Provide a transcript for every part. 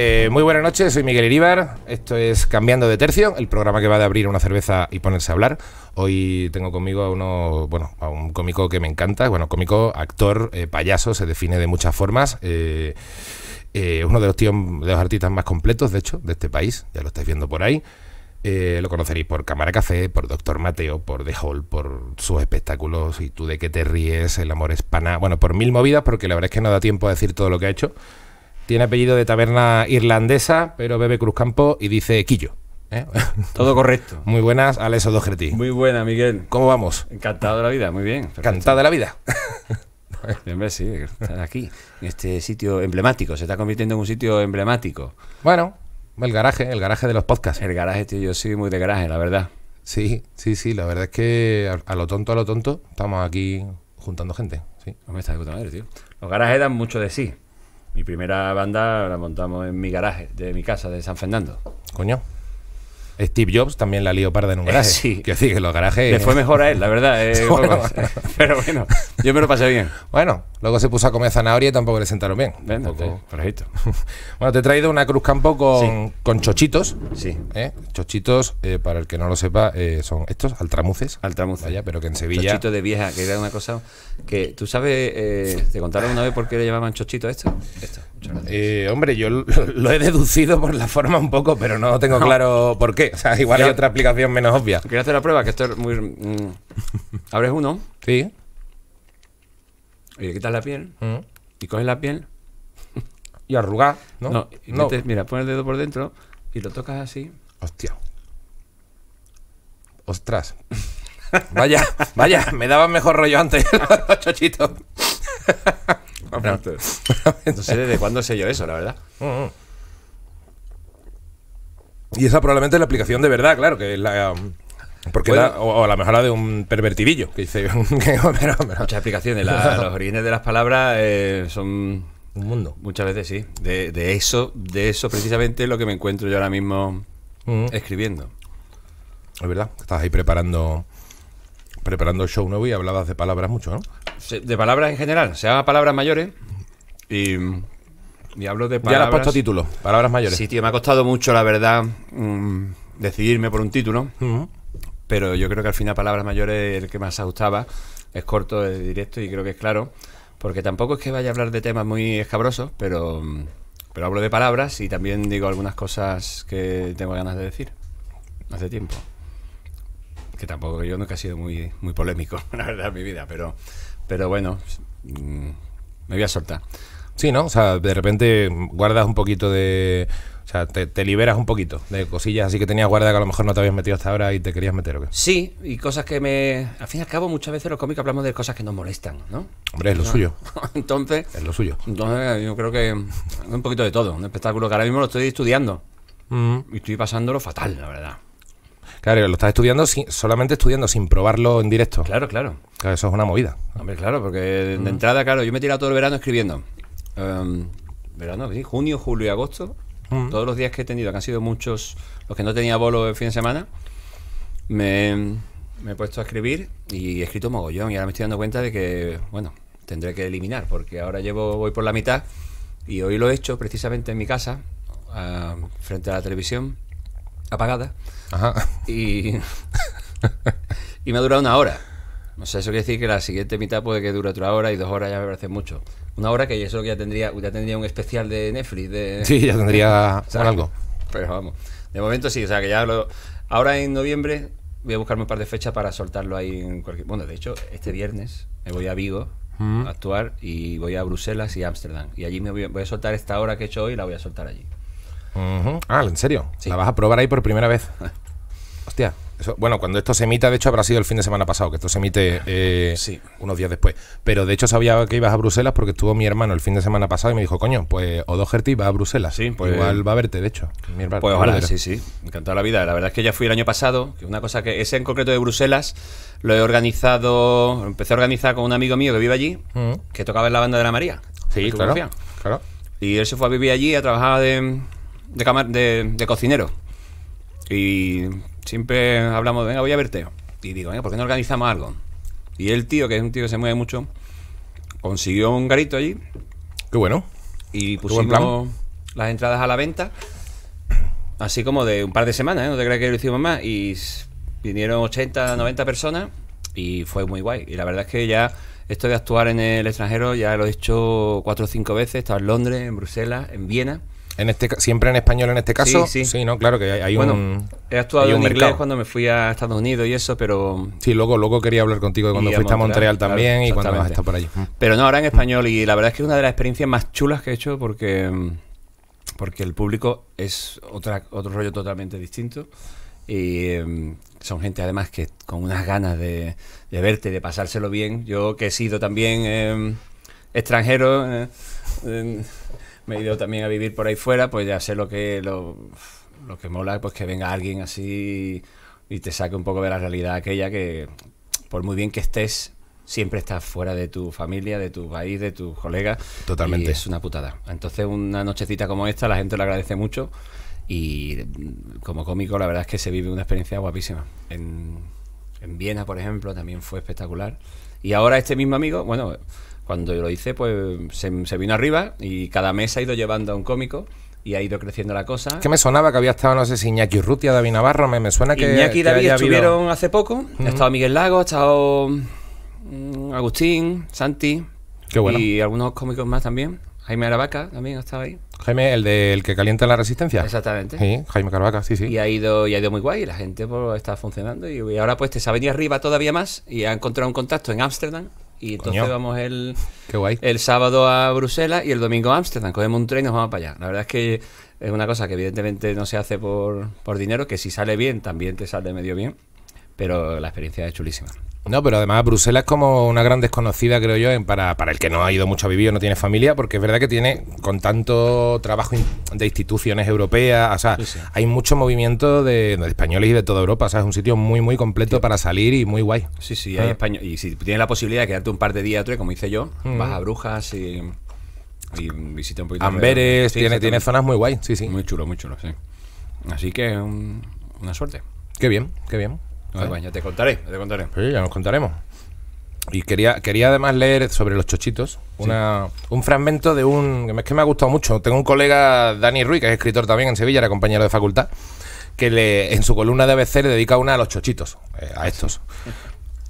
Eh, muy buenas noches, soy Miguel Iríbar. Esto es Cambiando de Tercio, el programa que va de abrir una cerveza y ponerse a hablar. Hoy tengo conmigo a uno, bueno, a un cómico que me encanta, bueno, cómico, actor, eh, payaso, se define de muchas formas. Eh, eh, uno de los tíos, de los artistas más completos, de hecho, de este país, ya lo estáis viendo por ahí. lo conoceréis por Cámara Café, por Doctor Mateo, por The Hall, por sus espectáculos y tú de qué te ríes, El amor hispana, bueno, por mil movidas, porque la verdad es que no da tiempo a decir todo lo que ha hecho. Tiene apellido de taberna irlandesa, pero bebe Cruzcampo y dice Quillo. ¿Eh? Todo correcto. Muy buenas, Alex Odogretí. Muy buena, Miguel. ¿Cómo vamos? Encantado de la vida, muy bien. Encantado de la vida. sí, estar aquí, en este sitio emblemático. Se está convirtiendo en un sitio emblemático. Bueno, el garaje, el garaje de los podcasts. El garaje, tío, yo soy muy de garaje, la verdad. Sí, sí, sí, la verdad es que a lo tonto, a lo tonto, estamos aquí juntando gente. Sí. No me estás de puta madre, tío. Los garajes dan mucho de sí. Mi primera banda la montamos en mi garaje, de mi casa, de San Fernando. Coño. Steve Jobs también la lió parda en un eh, garaje. sí. Que sí que los garajes. Le fue mejor a él, la verdad. Eh, pero bueno, yo me lo pasé bien. Bueno, luego se puso a comer zanahoria y tampoco le sentaron bien. Pues, bueno, te he traído una Cruz Campo con, chochitos. Sí. ¿eh? Chochitos, para el que no lo sepa, son estos, altramuces. Altramuces. Vaya, pero que en Sevilla. Chochito de vieja, que era una cosa que. ¿Tú sabes, te contaron una vez por qué le llamaban chochito esto? Esto. hombre, yo lo, he deducido por la forma un poco, pero no tengo claro por qué. O sea, igual hay otra aplicación menos obvia. Quiero hacer la prueba, que esto es muy. Mm. abres uno Sí. y le quitas la piel mm. y coges la piel. Y arrugas ¿no? No, mira, pones el dedo por dentro y lo tocas así. Hostia. Ostras. Vaya, vaya, me daba mejor rollo antes chochito No sé desde cuándo sé yo eso, la verdad. Mm, y esa probablemente es la aplicación de verdad, claro, que es la... Um, porque la, o, la de un pervertidillo, que Muchas explicaciones, la, los orígenes de las palabras eh, son... Un mundo. Muchas veces sí. De, eso, de eso precisamente es lo que me encuentro yo ahora mismo mm. escribiendo. Es verdad, estabas ahí preparando preparando el show nuevo y hablabas de palabras mucho, ¿no? De palabras en general, se llama palabras mayores y y hablo de palabras. Ya has puesto título, palabras mayores. Sí, tío, me ha costado mucho, la verdad, mm, decidirme por un título. Pero yo creo que al final, palabras mayores es el que más gustaba Es corto, es directo y creo que es claro. Porque tampoco es que vaya a hablar de temas muy escabrosos, pero, mm, pero hablo de palabras y también digo algunas cosas que tengo ganas de decir hace tiempo. Que tampoco, yo nunca he sido muy, muy polémico, la verdad, en mi vida, pero, pero bueno, mm, me voy a soltar. Sí, ¿no? O sea, de repente guardas un poquito de... O sea, te, liberas un poquito de cosillas así que tenías guardas que a lo mejor no te habías metido hasta ahora y te querías meter o qué. Sí, y cosas que me. Al fin y al cabo, muchas veces los cómicos hablamos de cosas que nos molestan, ¿no? Hombre, es lo suyo. entonces. Es lo suyo. Entonces, yo creo que un poquito de todo. Un espectáculo que ahora mismo lo estoy estudiando. Mm. Y estoy pasándolo fatal, la verdad. Claro, lo estás estudiando solamente estudiando, sin probarlo en directo. Claro, claro. Claro, eso es una movida. Hombre, claro, porque de entrada, claro, yo me he tirado todo el verano escribiendo. Em, verano, junio, julio y agosto. Mm. Todos los días que he tenido, que han sido muchos los que no tenía bolo el fin de semana, me, he puesto a escribir y he escrito mogollón. Y ahora me estoy dando cuenta de que, bueno, tendré que eliminar, porque ahora llevo, voy por la mitad y hoy lo he hecho precisamente en mi casa, frente a la televisión, apagada. Y, y me ha durado una hora. No sé, eso quiere decir que la siguiente mitad puede que dure otra hora y dos horas ya me parece mucho. Una hora que eso ya tendría, ya tendría un especial de Netflix. sí, ya tendría algo. Pero vamos, de momento sí, o sea que ya lo... Ahora en noviembre voy a buscarme un par de fechas para soltarlo ahí en cualquier... Bueno, de hecho, este viernes me voy a Vigo mm. a actuar y voy a Bruselas y Ámsterdam. Y allí me voy a, soltar esta hora que he hecho hoy la voy a soltar allí. Ah, ¿en serio? La vas a probar ahí por primera vez. Hostia, bueno, cuando esto se emita, de hecho habrá sido el fin de semana pasado, que esto se emite eh, unos días después. Pero de hecho sabía que ibas a Bruselas porque estuvo mi hermano el fin de semana pasado y me dijo, coño, pues Gerti va a Bruselas. Sí, pues igual va a verte, de hecho. pues ojalá, sí, sí. Me encantó la vida. La verdad es que ya fui el año pasado, que una cosa que ese en concreto de Bruselas lo he organizado, empecé a organizar con un amigo mío que vive allí, mm. que tocaba en la banda de la María. Sí, claro, Y él se fue a vivir allí a trabajar de, de, de, de cocinero. Y siempre hablamos de, venga, voy a verte. Y digo, venga, ¿por qué no organizamos algo? Y el tío, que es un tío que se mueve mucho, consiguió un garito allí. Qué bueno. Y pusimos las entradas a la venta, así como de un par de semanas, ¿eh? no te crees que lo hicimos más. Y vinieron 80, 90 personas y fue muy guay. Y la verdad es que ya esto de actuar en el extranjero ya lo he hecho cuatro o cinco veces. He en Londres, en Bruselas, en Viena. En este, siempre en español en este caso. Sí, sí. sí no, claro que hay, bueno, He actuado en inglés cuando me fui a Estados Unidos y eso, pero. Sí, luego, luego quería hablar contigo de cuando fuiste a Montreal, también y cuando vas a por allí. Mm. Pero no, ahora en español. Y la verdad es que es una de las experiencias más chulas que he hecho porque. Porque el público es otra, otro rollo totalmente distinto. Y em, son gente además que con unas ganas de, verte, de pasárselo bien. Yo que he sido también em, extranjero. Eh, me he ido también a vivir por ahí fuera, pues ya sé lo que, lo, que mola, pues que venga alguien así y te saque un poco de la realidad aquella que, por muy bien que estés, siempre estás fuera de tu familia, de tu país, de tus colegas. Totalmente. es una putada. Entonces, una nochecita como esta, la gente lo agradece mucho. Y como cómico, la verdad es que se vive una experiencia guapísima. En, en Viena, por ejemplo, también fue espectacular. Y ahora este mismo amigo, bueno, cuando yo lo hice, pues se, vino arriba y cada mes ha ido llevando a un cómico y ha ido creciendo la cosa. que me sonaba que había estado, no sé si Iñaki Urrutia, David Navarro, me, suena que. Iñaki y David estuvieron hace poco. Ha estado Miguel Lago, ha estado mm, Agustín, Santi. Qué bueno. Y algunos cómicos más también. Jaime Aravaca también ha estado ahí. Jaime, el del que calienta la resistencia. Exactamente. Sí, Jaime Caravaca, sí, sí. Y ha ido, y ha ido muy guay, la gente pues, está funcionando. Y, ahora pues te se ha venido arriba todavía más y ha encontrado un contacto en Ámsterdam y entonces vamos el, sábado a Bruselas y el domingo a Ámsterdam. Cogemos un tren y nos vamos para allá. La verdad es que es una cosa que evidentemente no se hace por, por dinero, que si sale bien, también te sale medio bien pero la experiencia es chulísima. No, pero además Bruselas es como una gran desconocida, creo yo, para, para el que no ha ido mucho a vivir o no tiene familia, porque es verdad que tiene, con tanto trabajo de instituciones europeas, o sea, hay mucho movimiento de, españoles y de toda Europa, o sea, es un sitio muy, muy completo para salir y muy guay. Sí, sí, ah. hay español. Y si tienes la posibilidad de quedarte un par de días, como hice yo, mm. vas a Brujas y, y un poquito. Amberes, tiene, tiene zonas muy guay, sí, sí. Muy chulo, muy chulo, sí. Así que una suerte. Qué bien, qué bien. Pues ya te contaré, te contaré. Sí, ya nos contaremos. Y quería, quería además leer sobre los chochitos una, un fragmento de un. Es que me ha gustado mucho. Tengo un colega, Dani Ruiz, que es escritor también en Sevilla, era compañero de facultad, que le, en su columna de ABC le dedica una a los chochitos, eh, a estos.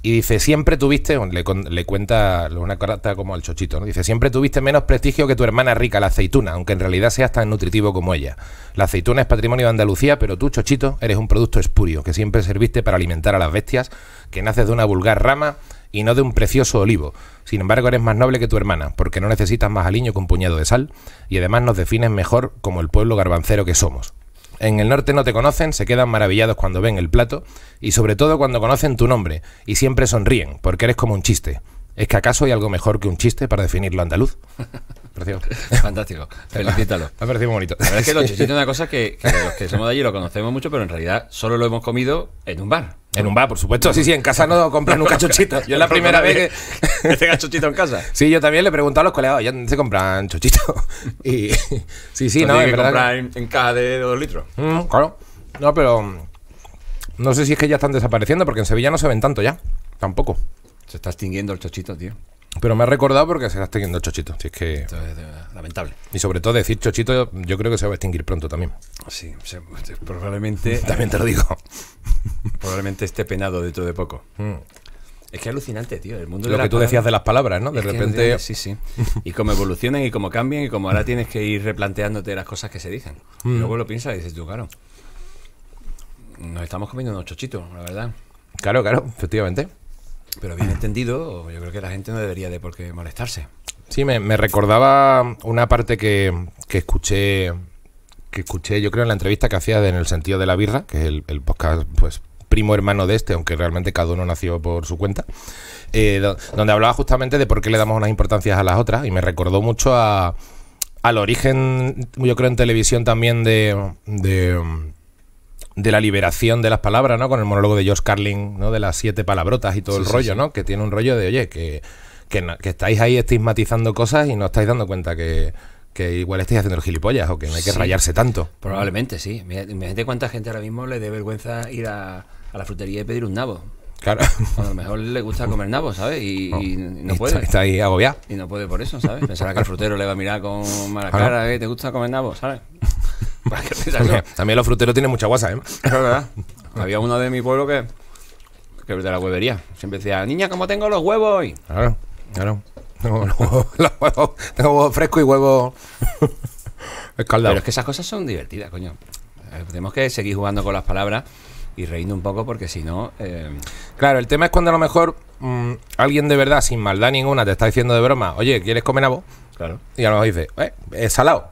Y dice, siempre tuviste, le, cuenta una carta como al chochito, ¿no? dice, siempre tuviste menos prestigio que tu hermana rica, la aceituna, aunque en realidad seas tan nutritivo como ella. La aceituna es patrimonio de Andalucía, pero tú, chochito, eres un producto espurio, que siempre serviste para alimentar a las bestias, que naces de una vulgar rama y no de un precioso olivo. Sin embargo, eres más noble que tu hermana, porque no necesitas más aliño que un puñado de sal, y además nos defines mejor como el pueblo garbancero que somos. En el norte no te conocen, se quedan maravillados cuando ven el plato y sobre todo cuando conocen tu nombre y siempre sonríen porque eres como un chiste. ¿Es que acaso hay algo mejor que un chiste para definirlo andaluz? Fantástico. Felicítalo. Me ha parecido bonito. La verdad es que los chiste es una cosa que los que somos de allí lo conocemos mucho, pero en realidad solo lo hemos comido en un bar. En un bar, por supuesto. Sí, sí, en casa no compran un cachochito. Yo es la primera vez que. Este tenga cachochito en casa? Sí, yo también le pregunto a los colegas, ¿ya se compran chochitos? Sí, sí, no, en verdad. comprar en, de litros. Mm, claro. No, pero. Mm, no sé si es que ya están desapareciendo, porque en Sevilla no se ven tanto ya. Tampoco. Se está extinguiendo el chochito, tío. Pero me ha recordado porque se está teniendo Chochito. es que... Lamentable. Y sobre todo decir Chochito, yo creo que se va a extinguir pronto también. Sí, probablemente. También te lo digo. probablemente esté penado dentro de poco. Mm. Es que es alucinante, tío. El mundo lo que tú decías de las palabras, ¿no? De repente. sí, sí. Y cómo evolucionan y cómo cambian y cómo ahora tienes que ir replanteándote las cosas que se dicen. Mm. luego lo piensas y dices tú, claro. Nos estamos comiendo unos chochitos, la verdad. Claro, claro, efectivamente. Pero bien entendido, yo creo que la gente no debería de por qué molestarse. Sí, me, recordaba una parte que, escuché, que escuché, yo creo, en la entrevista que hacía de En el sentido de la birra, que es el, podcast, pues primo hermano de este, aunque realmente cada uno nació por su cuenta, eh, donde hablaba justamente de por qué le damos unas importancias a las otras y me recordó mucho a, al origen, yo creo en televisión también de de la liberación de las palabras, ¿no? Con el monólogo de Josh Carlin, ¿no? De las siete palabrotas y todo el rollo, ¿no? Que tiene un rollo de, oye, que, que, estáis ahí estigmatizando cosas y no estáis dando cuenta que, que igual estáis haciendo el gilipollas o que no hay que rayarse tanto. Probablemente, sí. Imagínate cuánta gente ahora mismo le dé vergüenza ir a la frutería y pedir un nabo. Claro. A lo mejor le gusta comer nabo, ¿sabes? Y, oh, no, puede. Está, ahí agobiado. Y no puede por eso, ¿sabes? Pensará que el frutero le va a mirar con mala cara, ¿eh? ¿Te gusta comer nabo, ¿sabes? Pues también, los fruteros tienen mucha guasa, ¿eh? Había uno de mi pueblo que, que de la huevería. Siempre decía, niña, ¿cómo tengo los huevos? hoy? Claro, claro. tengo huevos frescos y huevos escaldados. Pero es que esas cosas son divertidas, coño. Eh, tenemos que seguir jugando con las palabras y reírnos un poco porque si no... Eh, claro, el tema es cuando a lo mejor mm, alguien de verdad, sin maldad ninguna, te está diciendo de broma, oye, ¿quieres comer a vos? Claro. Y a lo mejor dice, eh, es salado.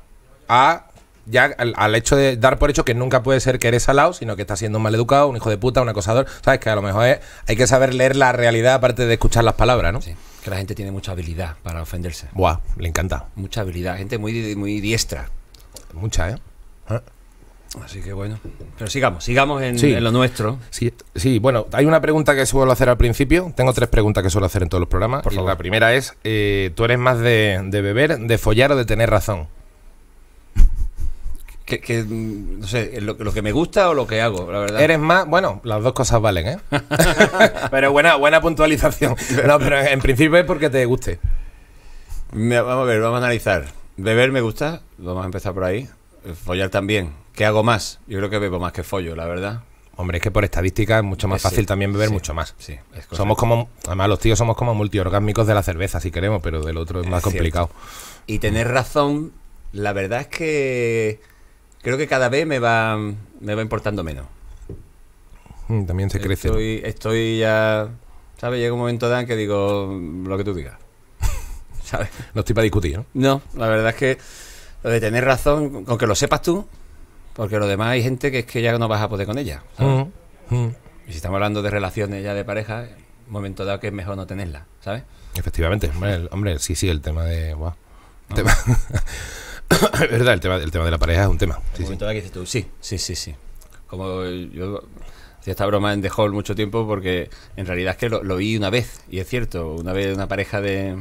A ya al, hecho de dar por hecho que nunca puede ser que eres salado, sino que estás siendo un maleducado, un hijo de puta, un acosador. Sabes que a lo mejor hay que saber leer la realidad aparte de escuchar las palabras, ¿no? Sí, que la gente tiene mucha habilidad para ofenderse. Buah, le encanta. Mucha habilidad, gente muy, muy diestra. Mucha, ¿eh? ¿Eh? Así que bueno, pero sigamos, sigamos en, lo nuestro. Sí, sí, bueno, hay una pregunta que suelo hacer al principio. Tengo tres preguntas que suelo hacer en todos los programas. Por la primera es: eh, ¿tú eres más de, beber, de follar o de tener razón? que, mm, no sé, lo, que me gusta o lo que hago, la verdad. Eres más, bueno, las dos cosas valen, ¿eh? pero buena, buena puntualización. No, pero en principio es porque te guste. Vamos a ver, vamos a analizar. Beber me gusta, vamos a empezar por ahí. Eh, follar también. ¿Qué hago más? Yo creo que bebo más que follo, la verdad. Hombre, es que por estadística es mucho más fácil también beber mucho más. Sí, somos como, además los tíos somos como multiorgásmicos de la cerveza, si queremos, pero del otro es más complicado. Y tener razón, la verdad es que creo que cada vez me va, me va importando menos. Mm, también se crece. Estoy, estoy ya, ¿sabes? Llega un momento, Dan, que digo lo que tú digas. ¿Sabes? No estoy para discutir, ¿no? No, la verdad es que de tener razón, con que lo sepas tú, porque lo demás hay gente que es que ya no vas a poder con ella. Mm, mm. Y si estamos hablando de relaciones ya de pareja, un momento dado que es mejor no tenerla, ¿sabes? Efectivamente, hombre, hombre sí, sí, el tema de... Ah. es verdad, el tema, el tema de la pareja es un tema. Sí, sí. sí, sí, sí, Como yo hacía esta broma en The Hall mucho tiempo porque en realidad es que lo, vi una vez, y es cierto, una vez una pareja de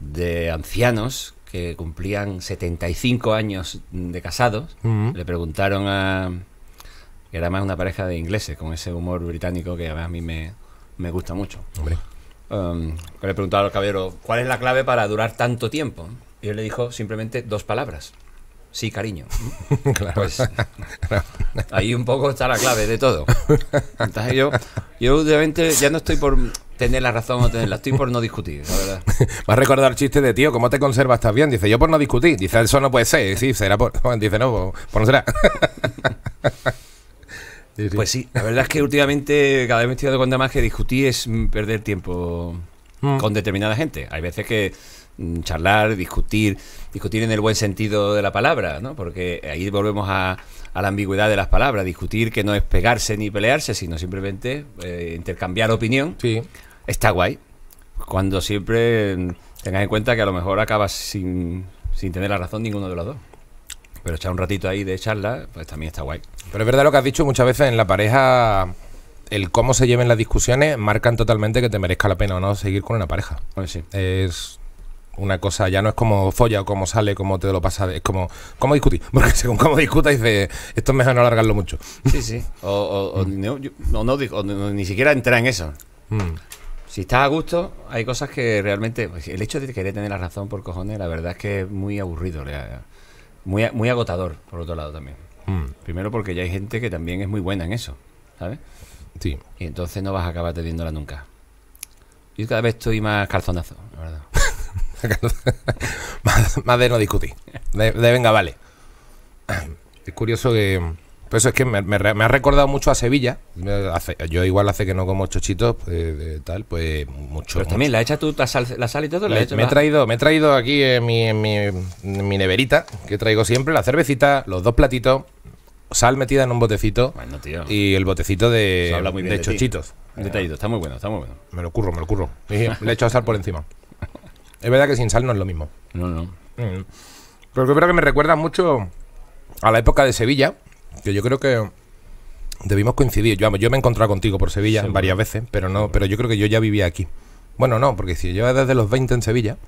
de ancianos que cumplían 75 años de casados, le preguntaron a... era más una pareja de ingleses, con ese humor británico que a mí me, gusta mucho. Um, le preguntaron al caballero, ¿cuál es la clave para durar tanto tiempo? Y él le dijo simplemente dos palabras. Sí, cariño. claro. Pues, ahí un poco está la clave de todo. Entonces yo, yo obviamente ya no estoy por, tener la razón o tenerla. Estoy por no discutir, la verdad. recordar el chiste de tío, ¿cómo te conservas? ¿Estás bien? Dice, yo por no discutir. Dice, eso no puede ser. Sí, será por. Dice, no, por, no será. Pues sí, la verdad es que últimamente cada vez me estoy dando cuenta más que discutir es perder tiempo mm. con determinada gente. Hay veces que Mm, charlar, discutir, discutir en el buen sentido de la palabra, ¿no? Porque ahí volvemos a, la ambigüedad de las palabras, discutir que no es pegarse ni pelearse, sino simplemente eh, intercambiar opinión. Sí. Está guay. Cuando siempre mm, tengas en cuenta que a lo mejor acabas sin, tener la razón ninguno de los dos. Pero echar un ratito ahí de charla, pues también está guay. Pero es verdad lo que has dicho muchas veces en la pareja el cómo se lleven las discusiones marcan totalmente que te merezca la pena o no seguir con una pareja. sí. Es una cosa ya no es como folla o como sale, como te lo pasa, es como cómo discutir. Porque según cómo discutas, dices, esto es mejor no alargarlo mucho. Sí, sí. O, no, ni siquiera entrar en eso. Mm. Si estás a gusto, hay cosas que realmente. Pues, el hecho de querer tener la razón por cojones, la verdad es que es muy aburrido, muy, muy agotador, por otro lado también. Mm. Primero porque ya hay gente que también es muy buena en eso, ¿sabes? Sí. Y entonces no vas a acabar teniéndola nunca. Yo cada vez estoy más calzonazo, la verdad. más, de no discutir. De, venga, vale. Es curioso que. eso es que me, ha recordado mucho a Sevilla. yo igual hace que no como chochitos, pues, tal, pues mucho. Pero también la hecha tú la sal, y todo. me, he traído, me he traído aquí mi, neverita, que traigo siempre, la cervecita, los dos platitos, sal metida en un botecito. Y el botecito de, chochitos. está muy bueno, está muy bueno. Me lo curro, me lo curro. Le echado sal por encima. Es verdad que sin sal no es lo mismo. No, no. Mm. Pero creo que me recuerda mucho a la época de Sevilla, que yo creo que debimos coincidir. Yo, me he encontrado contigo por Sevilla varias veces, pero no, pero yo creo que yo ya vivía aquí. Bueno, no, porque si yo desde los 20 en Sevilla.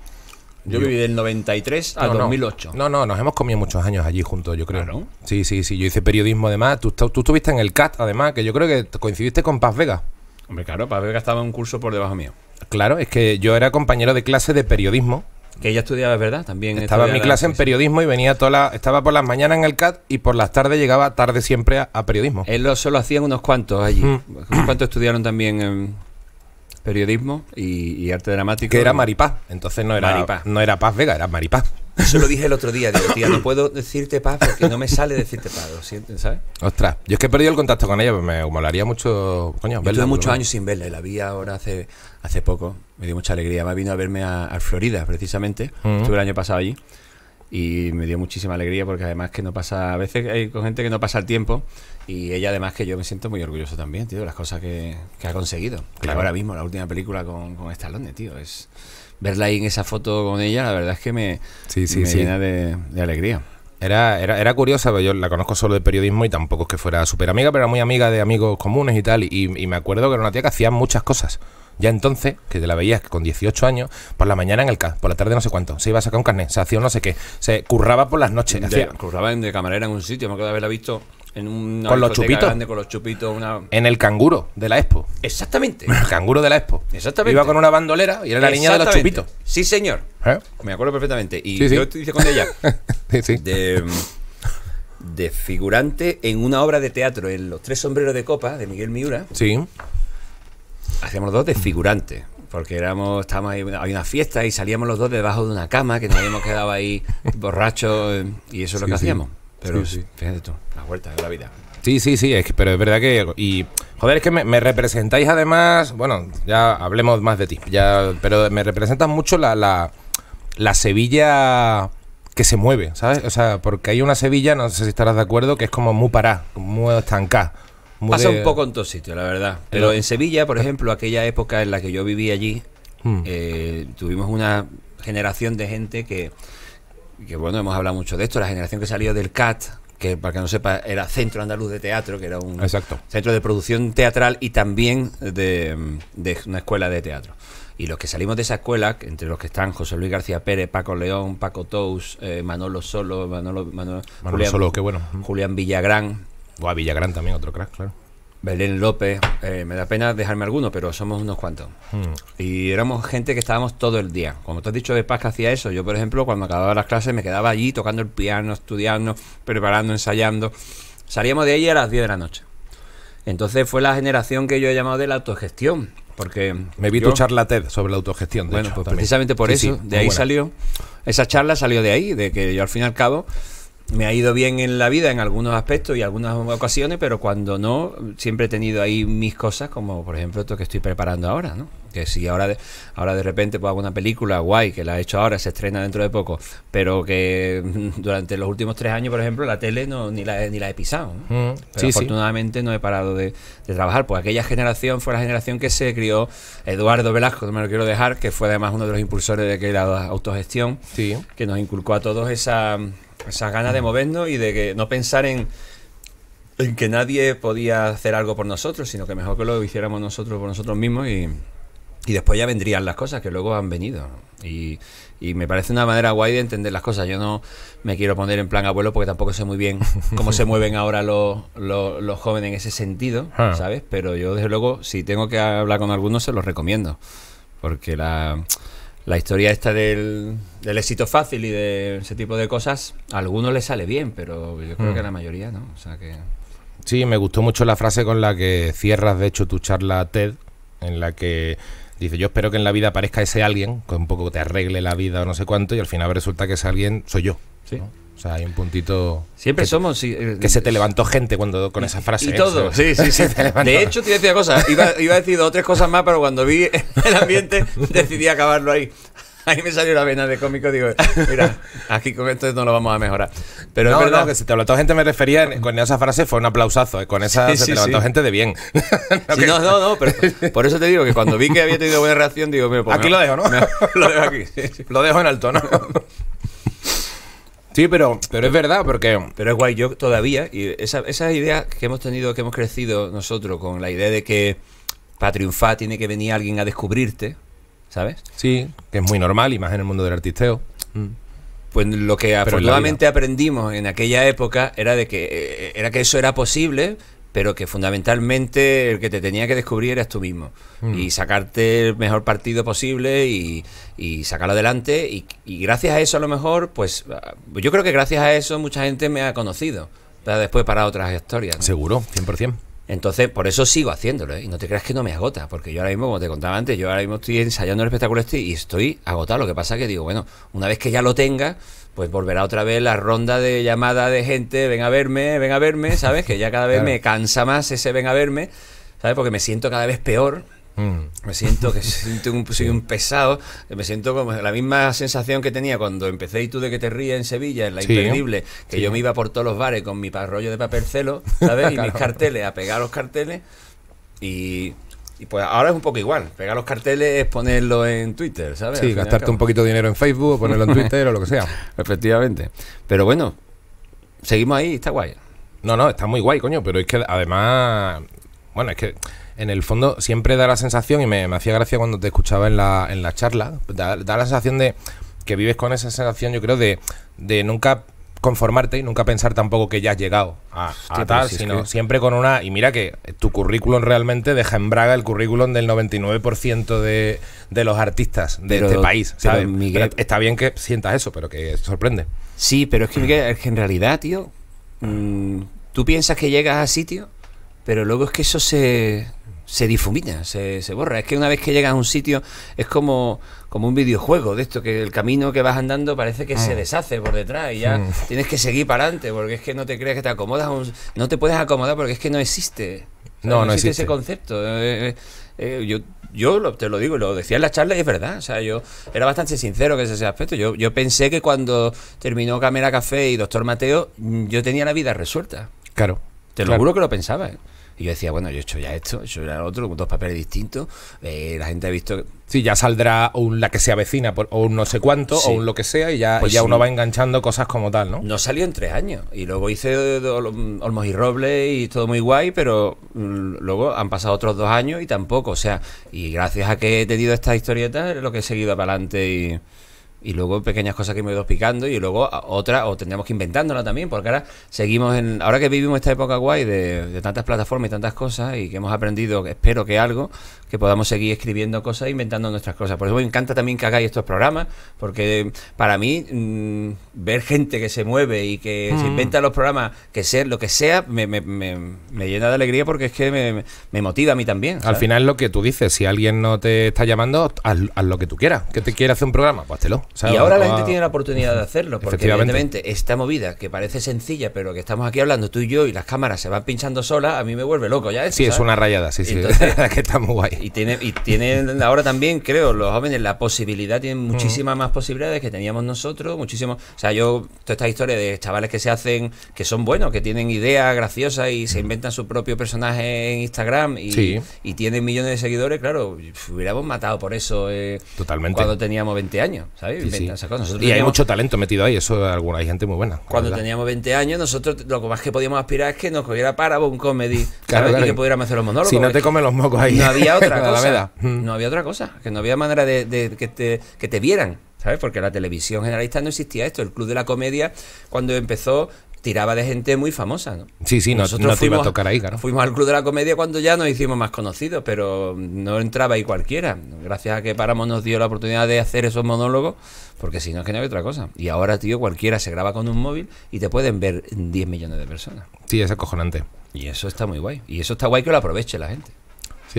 Yo, viví del 93 al 2008. No, no, nos hemos comido muchos años allí juntos, yo creo. Sí, sí, sí. Yo hice periodismo, además. Tú, tú estuviste en el CAT, además, que yo creo que coincidiste con Paz Vega. Hombre, claro, Paz Vega estaba en un curso por debajo mío. Claro, es que yo era compañero de clase de periodismo. Que ella estudiaba, ¿verdad? También estaba en mi clase en periodismo y venía toda estaba por las mañanas en el CAT y por las tardes llegaba tarde siempre a, periodismo. Él lo solo hacían unos cuantos allí. ¿Cuántos estudiaron también en periodismo y, arte dramático. Que era Maripaz, entonces no era, Maripaz. no era Paz Vega, era Maripaz. Eso lo dije el otro día, digo, tía, no puedo decirte paz porque no me sale decirte paz, lo siento, ¿sabes? Ostras, yo es que he perdido el contacto con ella, pero me molaría mucho, coño, yo muchos años sin verla la vi ahora hace, hace poco, me dio mucha alegría. me vino a verme a, Florida, precisamente, mm. estuve el año pasado allí y me dio muchísima alegría porque además que no pasa, a veces hay con gente que no pasa el tiempo y ella además que yo me siento muy orgulloso también, tío, de las cosas que, ha conseguido. Claro. Ahora mismo, la última película con, con tío, es verla ahí en esa foto con ella, la verdad es que me, sí, llena de, alegría. Era, era, era, curiosa, pero yo la conozco solo de periodismo y tampoco es que fuera súper amiga, pero era muy amiga de amigos comunes y tal. y, me acuerdo que era una tía que hacía muchas cosas. Ya entonces, que te la veías con 18 años, por la mañana en el CAS, por la tarde no sé cuánto, se iba a sacar un carnet, se hacía no sé qué, se curraba por las noches. hacía... curraba de camarera en un sitio, me acuerdo de haberla visto en una con los chupitos con los chupitos en el canguro de la expo exactamente el canguro de la expo exactamente iba con una bandolera y era la niña de los chupitos sí señor ¿Eh? me acuerdo perfectamente y yo hice con ella sí, de, figurante en una obra de teatro en los tres sombreros de copa de Miguel Miura sí hacíamos los dos de figurantes porque éramos, estábamos ahí, había una fiesta y salíamos los dos debajo de una cama que nos habíamos quedado ahí borrachos y eso es lo que hacíamos. Pero sí, fíjate tú, la vuelta, de la vida. Sí, sí, sí, es que, pero es verdad que. Y, joder, es que me, representáis además. Bueno, ya hablemos más de ti. Ya, pero me representas mucho la, la, Sevilla que se mueve, ¿sabes? O sea, porque hay una Sevilla, no sé si estarás de acuerdo, que es como muy parada, muy estancada. Pasa un poco en todos sitios, la verdad. Pero en Sevilla, por ejemplo, aquella época en la que yo viví allí, hmm. eh, tuvimos una generación de gente que, que, bueno, hemos hablado mucho de esto, la generación que salió del CAT, que para que no sepa, era Centro Andaluz de Teatro, que era un centro de producción teatral y también de, una escuela de teatro. Y los que salimos de esa escuela, entre los que están José Luis García Pérez, Paco León, Paco Tous, eh, Manolo Solo, Manolo, Manolo, Solo, qué bueno. Julián Villagrán, o a Villagrán también, otro crack, claro. Belén López, eh, me da pena dejarme alguno, pero somos unos cuantos. Hmm. Y éramos gente que estábamos todo el día. Como te has dicho de Paz que hacía eso, yo por ejemplo cuando acababa las clases me quedaba allí tocando el piano, estudiando, preparando, ensayando. Salíamos de allí a las 10 de la noche. Entonces fue la generación que yo he llamado de la autogestión. Porque me vi tu charla TED sobre la autogestión. bueno, pues precisamente por eso, de ahí salió, esa charla salió de ahí, de que yo al fin y al cabo me ha ido bien en la vida en algunos aspectos y algunas ocasiones, pero cuando no, siempre he tenido ahí mis cosas, como por ejemplo esto que estoy preparando ahora, ¿no? Que si ahora de, ahora de repente pues, hago una película guay, que la he hecho ahora, se estrena dentro de poco, pero que durante los últimos tres años, por ejemplo, la tele no, ni, la, ni la he pisado. Mm, pero afortunadamente no he parado de, trabajar. Pues aquella generación fue la generación que se crió Eduardo Velasco, no me lo quiero dejar, que fue además uno de los impulsores de que la autogestión, que nos inculcó a todos esa esas ganas de movernos y de que no pensar en, que nadie podía hacer algo por nosotros, sino que mejor que lo hiciéramos nosotros por nosotros mismos y, después ya vendrían las cosas que luego han venido. Y, y, me parece una manera guay de entender las cosas. Yo no me quiero poner en plan abuelo porque tampoco sé muy bien cómo se mueven ahora los, los, los jóvenes en ese sentido, ah. ¿sabes? Pero yo desde luego, si tengo que hablar con algunos, se los recomiendo. Porque la la historia esta del, del, éxito fácil y de ese tipo de cosas, a algunos les sale bien, pero yo creo que a la hmm. mayoría no. que... Sí, me gustó mucho la frase con la que cierras, de hecho, tu charla TED, en la que dice, yo espero que en la vida aparezca ese alguien, que un poco te arregle la vida o no sé cuánto, y al final resulta que ese alguien soy yo. Sí. O sea, hay un puntito. Siempre somos. Eh, que se te eh, levantó gente cuando con esa frase. Y ¿eh? todo, sí, sí, sí. de hecho, te decía cosas, Iba, iba a decir dos o tres cosas más, pero cuando vi el ambiente decidí acabarlo ahí. Ahí me salió la vena de cómico, digo, mira, aquí con esto no lo vamos a mejorar. Pero es verdad que se te levantó gente, me refería con esa frase, fue un aplausazo. Con esa se te levantó gente de bien. no, no, no, por eso te digo que cuando vi que había tenido buena reacción, digo, mira, pues, aquí lo dejo, ¿no? lo dejo aquí. Lo dejo en alto, ¿no? Sí, pero, pero es verdad, porque. Pero es guay, yo todavía, y esa, esa idea que hemos tenido, que hemos crecido nosotros con la idea de que para triunfar tiene que venir alguien a descubrirte, ¿sabes? Sí, que es muy normal, y más en el mundo del artisteo. Mm. Pues lo que afortunadamente aprendimos en aquella época era de que eh, era que eso era posible, pero que fundamentalmente el que te tenía que descubrir eras tú mismo mm. y sacarte el mejor partido posible y, sacarlo adelante y, gracias a eso a lo mejor, pues ah, yo creo que gracias a eso mucha gente me ha conocido, pero después para otras historias. Seguro, 100%. Entonces, por eso sigo haciéndolo, ¿eh? y no te creas que no me agota, porque yo ahora mismo, como te contaba antes, yo ahora mismo estoy ensayando el espectáculo este y estoy agotado. Lo que pasa es que digo, bueno, una vez que ya lo tenga, pues volverá otra vez la ronda de llamada de gente, ven a verme, ven a verme, ¿sabes? Que ya cada vez me cansa más ese ven a verme, ¿sabes? Porque me siento cada vez peor. Mm. Me siento que siento un, soy un pesado, me siento como la misma sensación que tenía cuando empecé y tú de que te ríes en Sevilla, en la increíble que yo me iba por todos los bares con mi parrollo de papel celo, ¿sabes? Y mis carteles, a pegar los carteles y y pues ahora es un poco igual. Pegar los carteles es ponerlo en Twitter, ¿sabes? Sí, gastarte un poquito de dinero en Facebook, ponerlo en Twitter o lo que sea. Efectivamente. Pero bueno, seguimos ahí, está guay. No, no, está muy guay, coño, pero es que además. Bueno, es que en el fondo siempre da la sensación, y me, hacía gracia cuando te escuchaba en la, en la charla, da, la sensación de que vives con esa sensación, yo creo, de, de nunca conformarte y nunca pensar tampoco que ya has llegado a, tal, sino siempre con una... Y mira que tu currículum realmente deja en braga el currículum del 99% de, los artistas de este país, ¿sabes? está bien que sientas eso, pero que sorprende. Sí, pero es que, en realidad, tío, mm, tú piensas que llegas a sitio, pero luego es que eso se, se difumina, se, borra. Es que una vez que llegas a un sitio es como, como un videojuego de esto, que el camino que vas andando parece que se mm. deshace por detrás y ya mm. tienes que seguir para adelante, porque es que no te crees que te acomodas, no te puedes acomodar porque es que no existe. no, no, existe, ese concepto. Eh, eh, eh, yo yo te lo digo, lo decía en la charla y es verdad. O sea, yo era bastante sincero que ese aspecto. Yo, yo pensé que cuando terminó Camera Café y Doctor Mateo, mm, yo tenía la vida resuelta. Claro. Te lo juro que lo pensaba. Y yo decía, bueno, yo he hecho ya esto, he hecho ya lo otro, con dos papeles distintos. Eh, la gente ha visto. Sí, ya saldrá un la que se avecina, por, o un no sé cuánto, o un lo que sea, y ya, pues ya uno va enganchando cosas como tal, ¿no? No salió en tres años. Y luego hice eh, Olmos y Robles y todo muy guay, pero mm, luego han pasado otros dos años y tampoco. O sea, y gracias a que he tenido estas historietas, lo que he seguido para adelante y y luego pequeñas cosas que me ido picando y luego otra o tendríamos que inventándola también, porque ahora seguimos en, ahora que vivimos esta época guay de, de, tantas plataformas y tantas cosas y que hemos aprendido, espero que algo, que podamos seguir escribiendo cosas, e inventando nuestras cosas. Por eso me encanta también que hagáis estos programas, porque para mí mm, ver gente que se mueve y que se mm. inventa los programas, que sea lo que sea, me, llena de alegría porque es que me, motiva a mí también. Al final lo que tú dices, si alguien no te está llamando, haz, lo que tú quieras, que te quiera hacer un programa, pues hazlo. Y ahora la gente tiene la oportunidad de hacerlo, porque evidentemente esta movida que parece sencilla, pero que estamos aquí hablando tú y yo y las cámaras se van pinchando solas, a mí me vuelve loco ya. sí, es una rayada, sí, sí. que está muy guay. Y, tiene, y tienen ahora también, creo, los jóvenes la posibilidad, tienen mm. muchísimas más posibilidades que teníamos nosotros, muchísimo. O sea, yo, toda esta historias de chavales que se hacen, que son buenos, que tienen ideas graciosas y se mm. inventan su propio personaje en Instagram y, tienen millones de seguidores, claro, hubiéramos matado por eso eh, Totalmente. cuando teníamos 20 años, ¿sabes? Esas cosas. Y hay mucho talento metido ahí, eso alguna hay gente muy buena. Cuando teníamos 20 años, nosotros lo más que podíamos aspirar es que nos cogiera para un comedy, Y que pudiéramos hacer los monólogos. Si no te comen los mocos ahí. No había Mm. No había otra cosa, que no había manera de, que, te, que te vieran. ¿Sabes? Porque la televisión generalista no existía esto. El Club de la Comedia, cuando empezó, tiraba de gente muy famosa, ¿no? Sí, sí, nosotros fuimos, ahí, claro. Fuimos al Club de la Comedia cuando ya nos hicimos más conocidos, pero no entraba ahí cualquiera. Gracias a que Páramo nos dio la oportunidad de hacer esos monólogos, porque si no es que no había otra cosa. Y ahora, tío, cualquiera se graba con un móvil y te pueden ver 10 millones de personas. Sí, es acojonante. Y eso está muy guay. Y eso está guay que lo aproveche la gente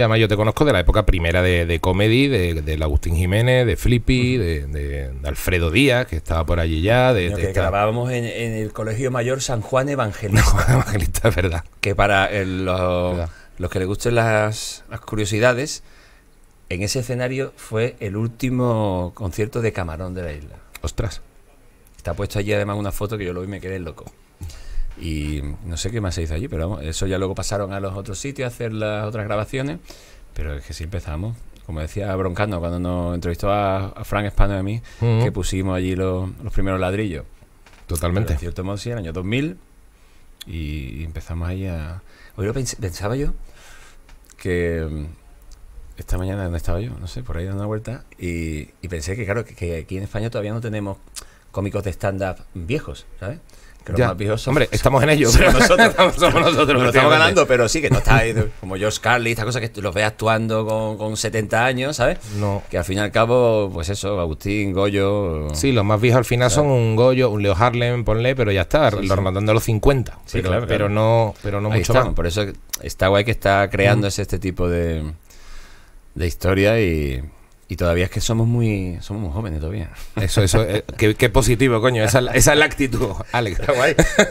además yo te conozco de la época primera de, de comedy, de, Agustín Jiménez, de Flippy, de, Alfredo Díaz, que estaba por allí ya. De, que grabábamos en, el Colegio Mayor San Juan Evangelista. San verdad. Que para eh, los, que les gusten las, las curiosidades, en ese escenario fue el último concierto de Camarón de la isla. Ostras. Está puesto allí además una foto que yo lo vi y me quedé loco y no sé qué más se hizo allí, pero vamos, eso ya luego pasaron a los otros sitios a hacer las otras grabaciones, pero es que sí empezamos. Como decía Broncano cuando nos entrevistó a, Frank Espano y a mí, que pusimos allí los, primeros ladrillos. Totalmente. En cierto modo, sí, el año 2000, y empezamos ahí a... Hoy pensaba yo que mm, esta mañana, donde estaba yo? No sé, por ahí dando una vuelta. Y, pensé que, claro, que, que, aquí en España todavía no tenemos cómicos de stand-up viejos, ¿sabes? más viejos. Hombre, estamos en ello. Somos nosotros. estamos, ganando, pero sí que no está ahí. Como George Carly, estas cosas que los ve actuando con, con 70 años, ¿sabes? No. Que al fin y al cabo, pues eso, Agustín, Goyo. Sí, los más viejos al final son un Goyo, un Leo Harlem, ponle, pero ya está, sí, sí. a los 50. Sí, pero, claro, Pero no, pero no mucho más. Por eso está guay que está creando mm. este tipo de historia y y todavía es que somos muy, somos jóvenes todavía. Eso, eso, eh, qué, positivo, coño. Esa, es la actitud, Alex.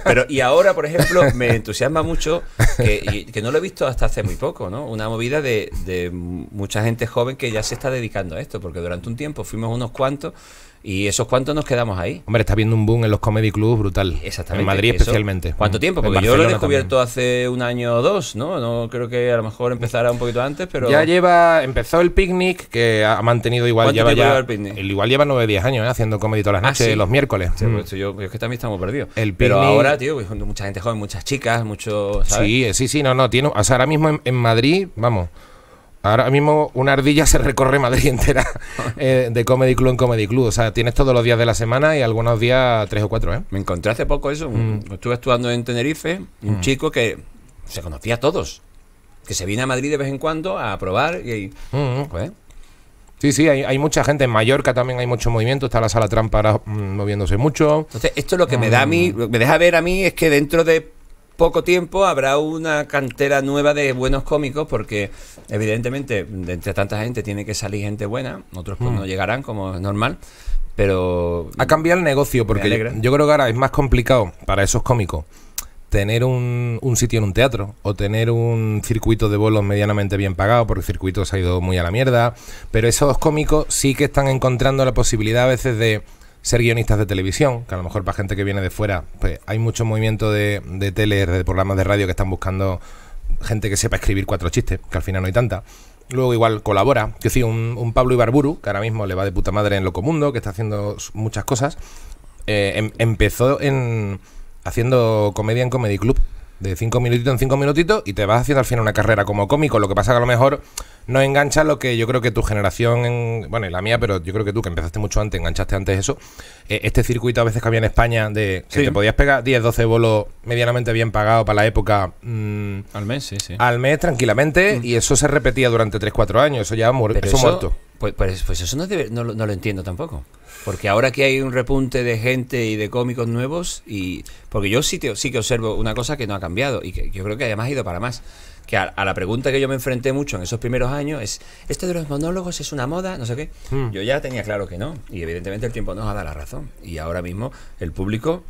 Pero, y ahora, por ejemplo, me entusiasma mucho, que, y, que, no lo he visto hasta hace muy poco, ¿no? Una movida de, de mucha gente joven que ya se está dedicando a esto, porque durante un tiempo fuimos unos cuantos ¿Y esos cuántos nos quedamos ahí? Hombre, está viendo un boom en los comedy clubs brutal. Exactamente. En Madrid especialmente. ¿Cuánto tiempo? Porque yo lo he descubierto hace un año o dos, ¿no? No creo que a lo mejor empezara un poquito antes, pero... Ya lleva... Empezó el picnic, que ha mantenido igual... ¿Cuánto lleva ya, lleva el picnic? igual lleva nueve, diez años, ¿eh? Haciendo comedy todas las ah, noches, los miércoles. Sí, pues mm. yo, es que también estamos perdidos. Pero ahora, tío, pues, mucha gente joven, muchas chicas, muchos... Sí, eh, sí, sí, no, no. Tiene, o sea, ahora mismo en Madrid, vamos... Ahora mismo una ardilla se recorre Madrid entera eh, de Comedy Club en Comedy Club. O sea, tienes todos los días de la semana y algunos días tres o cuatro, ¿eh? Me encontré hace poco eso. Mm. Estuve actuando en Tenerife, un mm. chico que se conocía a todos. Que se viene a Madrid de vez en cuando a probar y... Mm. Pues. Sí, sí, hay, mucha gente. En Mallorca también hay mucho movimiento. Está la sala trampa moviéndose mucho. Entonces, esto lo que me da a mí, lo que me deja ver a mí es que dentro de poco tiempo habrá una cantera nueva de buenos cómicos porque evidentemente de entre tanta gente tiene que salir gente buena, otros pues mm. no llegarán como es normal, pero... Ha cambiado el negocio porque yo, creo que ahora es más complicado para esos cómicos tener un, un, sitio en un teatro o tener un circuito de bolos medianamente bien pagado porque el circuito se ha ido muy a la mierda, pero esos cómicos sí que están encontrando la posibilidad a veces de ser guionistas de televisión, que a lo mejor para gente que viene de fuera, pues hay mucho movimiento de, de tele, de programas de radio que están buscando gente que sepa escribir cuatro chistes, que al final no hay tanta. Luego igual colabora, que sí, un, Pablo Ibarburu, que ahora mismo le va de puta madre en Locomundo, que está haciendo muchas cosas, eh, em-, empezó en haciendo comedia en Comedy Club, de cinco minutitos en cinco minutitos y te vas haciendo al final una carrera como cómico. Lo que pasa que a lo mejor no engancha lo que yo creo que tu generación, en, bueno, la mía, pero yo creo que tú que empezaste mucho antes, enganchaste antes eso. Eh, este circuito a veces que había en España de que te podías pegar 10, 12 bolos medianamente bien pagado para la época. Mm, al mes, sí, sí. Al mes tranquilamente mm. y eso se repetía durante 3, 4 años. Eso ya mu eso, muerto. Pues, pues, pues, eso no, no, lo entiendo tampoco. Porque ahora que hay un repunte de gente y de cómicos nuevos, y porque yo sí, sí que observo una cosa que no ha cambiado y que yo creo que además ha ido para más. Que a, la pregunta que yo me enfrenté mucho en esos primeros años es, ¿esto de los monólogos es una moda? No sé qué. Hmm. Yo ya tenía claro que no. Y evidentemente el tiempo nos ha dado la razón. Y ahora mismo el público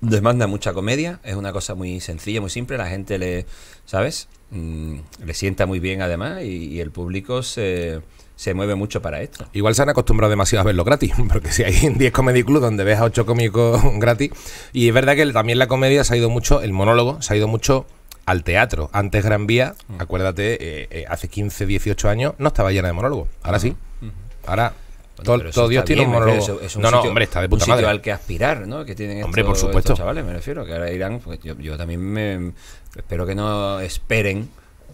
demanda mucha comedia, es una cosa muy sencilla, muy simple, la gente le, ¿sabes? Mm, le sienta muy bien además y, el público se, se, mueve mucho para esto. Igual se han acostumbrado demasiado a verlo gratis, porque si hay 10 comedy club donde ves a 8 cómicos gratis, y es verdad que también la comedia se ha ido mucho, el monólogo se ha ido mucho al teatro. Antes Gran Vía, mm. acuérdate, eh, eh, hace 15, 18 años no estaba llena de monólogos, ahora sí, mm. ahora todo, Dios tiene un monólogo. no, no, hombre, está de puta al que aspirar, ¿no? Que tienen hombre, estos, por supuesto. chavales, me refiero. Que ahora irán, pues, yo, también me, espero que no esperen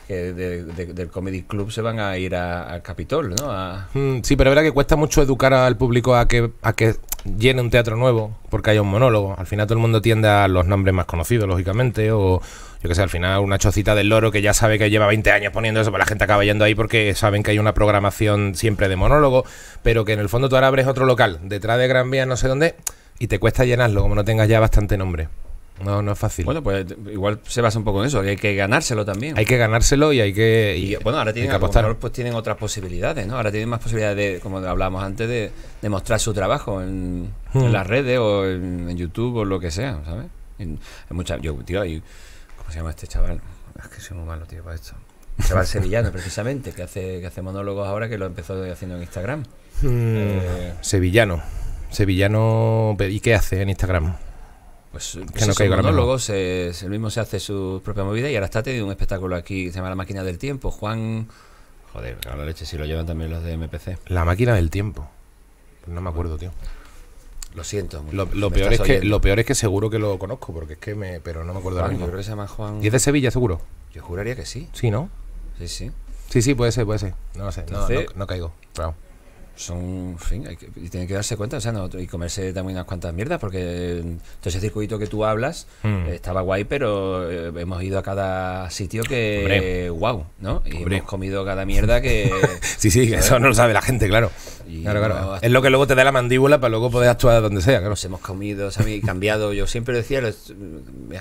que del Comedy Club se van a ir al Capitol, ¿no? Hmm, sí, pero es verdad que cuesta mucho educar al público a que, a que llene un teatro nuevo porque haya un monólogo. Al final todo el mundo tiende a los nombres más conocidos, lógicamente, o yo que sé, al final una chocita del loro que ya sabe que lleva 20 años poniendo eso, para pues la gente acaba yendo ahí porque saben que hay una programación siempre de monólogo, pero que en el fondo tú ahora abres otro local, detrás de Gran Vía, no sé dónde, y te cuesta llenarlo, como no tengas ya bastante nombre. No, no es fácil. Bueno, pues igual se basa un poco en eso, que hay que ganárselo también. Hay que ganárselo y hay que. bueno, ahora tienen, que pues tienen otras posibilidades, ¿no? Ahora tienen más posibilidades de, como hablábamos antes, de, de mostrar su trabajo en, hmm. las redes o en, YouTube o lo que sea, ¿sabes? En, muchas, yo, tío, hay, se llama este chaval? Es que soy muy malo, tío, para esto. Chaval sevillano, precisamente, que hace, que hace monólogos ahora, que lo empezó haciendo en Instagram. Mm. Eh, sevillano. Sevillano. ¿Y qué hace en Instagram? Pues, que pues no caiga monólogos, el eh, mismo se hace su propia movida y ahora está teniendo un espectáculo aquí se llama La Máquina del Tiempo. Juan. Joder, a la leche, si lo llevan también los de MPC. La Máquina del Tiempo. No me acuerdo, tío. Lo siento. Lo, lo peor es que, lo peor es que seguro que lo conozco, porque es que me, pero no me acuerdo de Yo ¿Y es de Sevilla, seguro? Yo juraría que sí. Sí, ¿no? Sí, sí. Sí, sí, puede ser, puede ser. No lo sé, no, no, no, caigo son, en fin, hay que, darse cuenta, o y comerse también unas cuantas mierdas, porque todo ese circuito que tú hablas hmm. eh, estaba guay, pero eh, hemos ido a cada sitio que, wow, ¿no? Y hemos comido cada mierda que... sí, sí, eso no lo sabe la gente, claro. claro, claro. Es lo que luego te da la mandíbula para luego poder actuar donde sea, claro. Nos hemos comido, ¿sabes? Y cambiado, yo siempre decía,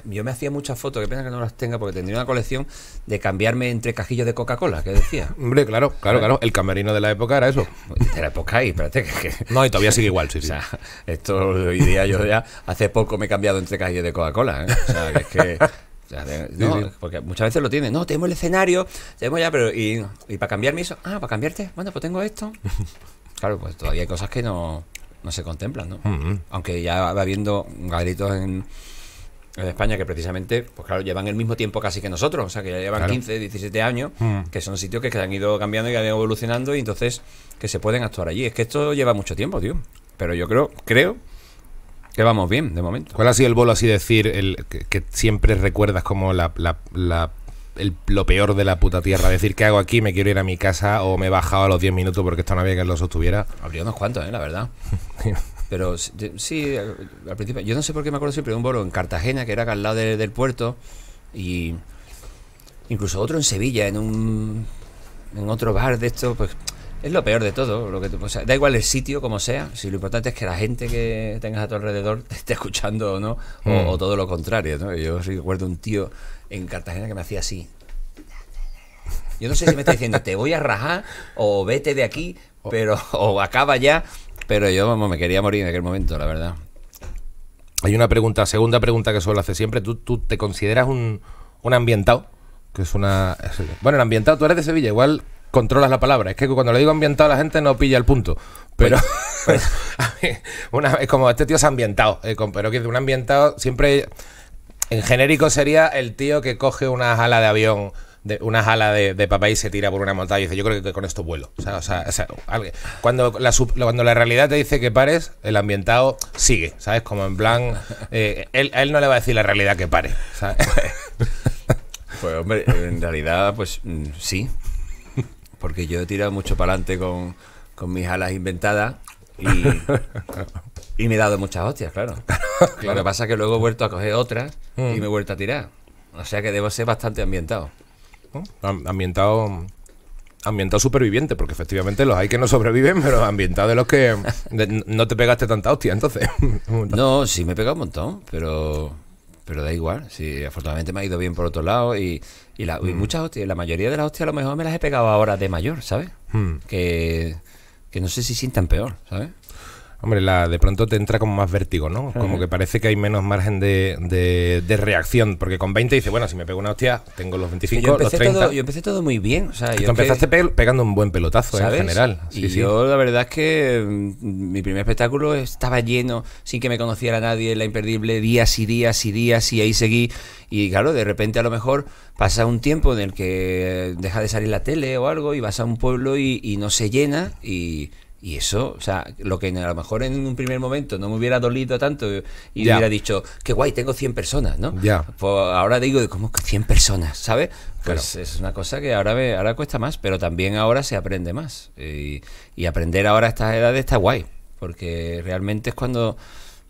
yo me hacía muchas fotos, qué pena que no las tenga, porque tendría una colección de cambiarme entre cajillos de Coca-Cola, que decía. Hombre, claro, claro, claro. El camerino de la época era eso. Pues, pero época Que, No, y todavía sigue igual, sí, esto hoy día yo ya hace poco me he cambiado entre calles de Coca-Cola. ¿eh? O sea, porque muchas veces lo tienen. No, tenemos el escenario, tenemos ya, pero. ¿Y, para cambiarme eso? Ah, para cambiarte. Bueno, pues tengo esto. Claro, pues todavía hay cosas que no, no se contemplan, ¿no? Mm-hmm. Aunque ya va habiendo garitos en en España, que precisamente, pues claro, llevan el mismo tiempo casi que nosotros, o sea, que ya llevan 15, 17 años, mm. que son sitios que, se han ido cambiando y que han ido evolucionando y entonces que se pueden actuar allí. Es que esto lleva mucho tiempo, tío. Pero yo creo, creo que vamos bien de momento. ¿Cuál ha sido el bolo, así decir, el que, siempre recuerdas como la, lo peor de la puta tierra. Decir, que hago aquí? Me quiero ir a mi casa o me he bajado a los 10 minutos porque esto no había que lo sostuviera. Habría unos cuantos, ¿eh? la verdad. Pero sí, eh, al principio, yo no sé por qué me acuerdo siempre de un bolo en Cartagena, que era acá al lado del puerto, y incluso otro en Sevilla, en un en otro bar de esto, pues es lo peor de todo. Lo que, da igual el sitio, como sea, si lo importante es que la gente que tengas a tu alrededor te esté escuchando o no, o, mm. todo lo contrario. ¿no? Yo sí recuerdo un tío en Cartagena que me hacía así. Yo no sé si me está diciendo, te voy a rajar o vete de aquí, pero o acaba ya pero yo, vamos, me quería morir en aquel momento, la verdad. Hay una pregunta, segunda pregunta que suelo hacer siempre. ¿Tú, tú te consideras un, ambientado? Que es una. bueno, el ambientado, tú eres de Sevilla, igual controlas la palabra. Es que cuando le digo ambientado la gente no pilla el punto. Pero pues, pues. una, es como este tío es ambientado. Eh, pero que un ambientado siempre en genérico sería el tío que coge una ala de avión de una jala de, de, y se tira por una montaña y dice, yo creo que con esto vuelo. O sea, cuando, la, cuando la realidad te dice que pares, el ambientado sigue, ¿sabes? Como en plan, eh, él, él no le va a decir la realidad que pare, Pues hombre, en realidad, pues mm, sí. Porque yo he tirado mucho para adelante con, mis alas inventadas y, me he dado muchas hostias, claro. claro. Lo que pasa es que luego he vuelto a coger otras y mm. me he vuelto a tirar. O sea que debo ser bastante ambientado ambientado ambientado superviviente, porque efectivamente los hay que no sobreviven, pero ambientado de los que no te pegaste tanta hostia, entonces. no, sí me he pegado un montón, pero pero da igual, sí, afortunadamente me ha ido bien por otro lado y, mm. muchas hostias, la mayoría de las hostias a lo mejor me las he pegado ahora de mayor, ¿sabes? Mm. Que, que no sé si sientan peor, ¿sabes? Hombre, la, de pronto te entra como más vértigo, ¿no? Como que parece que hay menos margen de, reacción, porque con 20 dices, bueno, si me pego una hostia, tengo los 25, los 30. yo empecé todo muy bien. O sea, yo Tú empezaste pegando un buen pelotazo ¿eh? en general. yo la verdad es que mm, mi primer espectáculo estaba lleno, sin que me conociera nadie, la imperdible, días y días y días, y ahí seguí. Y claro, de repente a lo mejor pasa un tiempo en el que eh, deja de salir la tele o algo y vas a un pueblo y no se llena y y eso, o sea, lo que a lo mejor en un primer momento no me hubiera dolido tanto y hubiera dicho, qué guay, tengo 100 personas, ¿no? Ya. Pues ahora digo, ¿cómo que 100 personas, ¿sabes? Pues es una cosa que ahora, ahora cuesta más, pero también ahora se aprende más. Y, y aprender ahora a estas edades está guay, porque realmente es cuando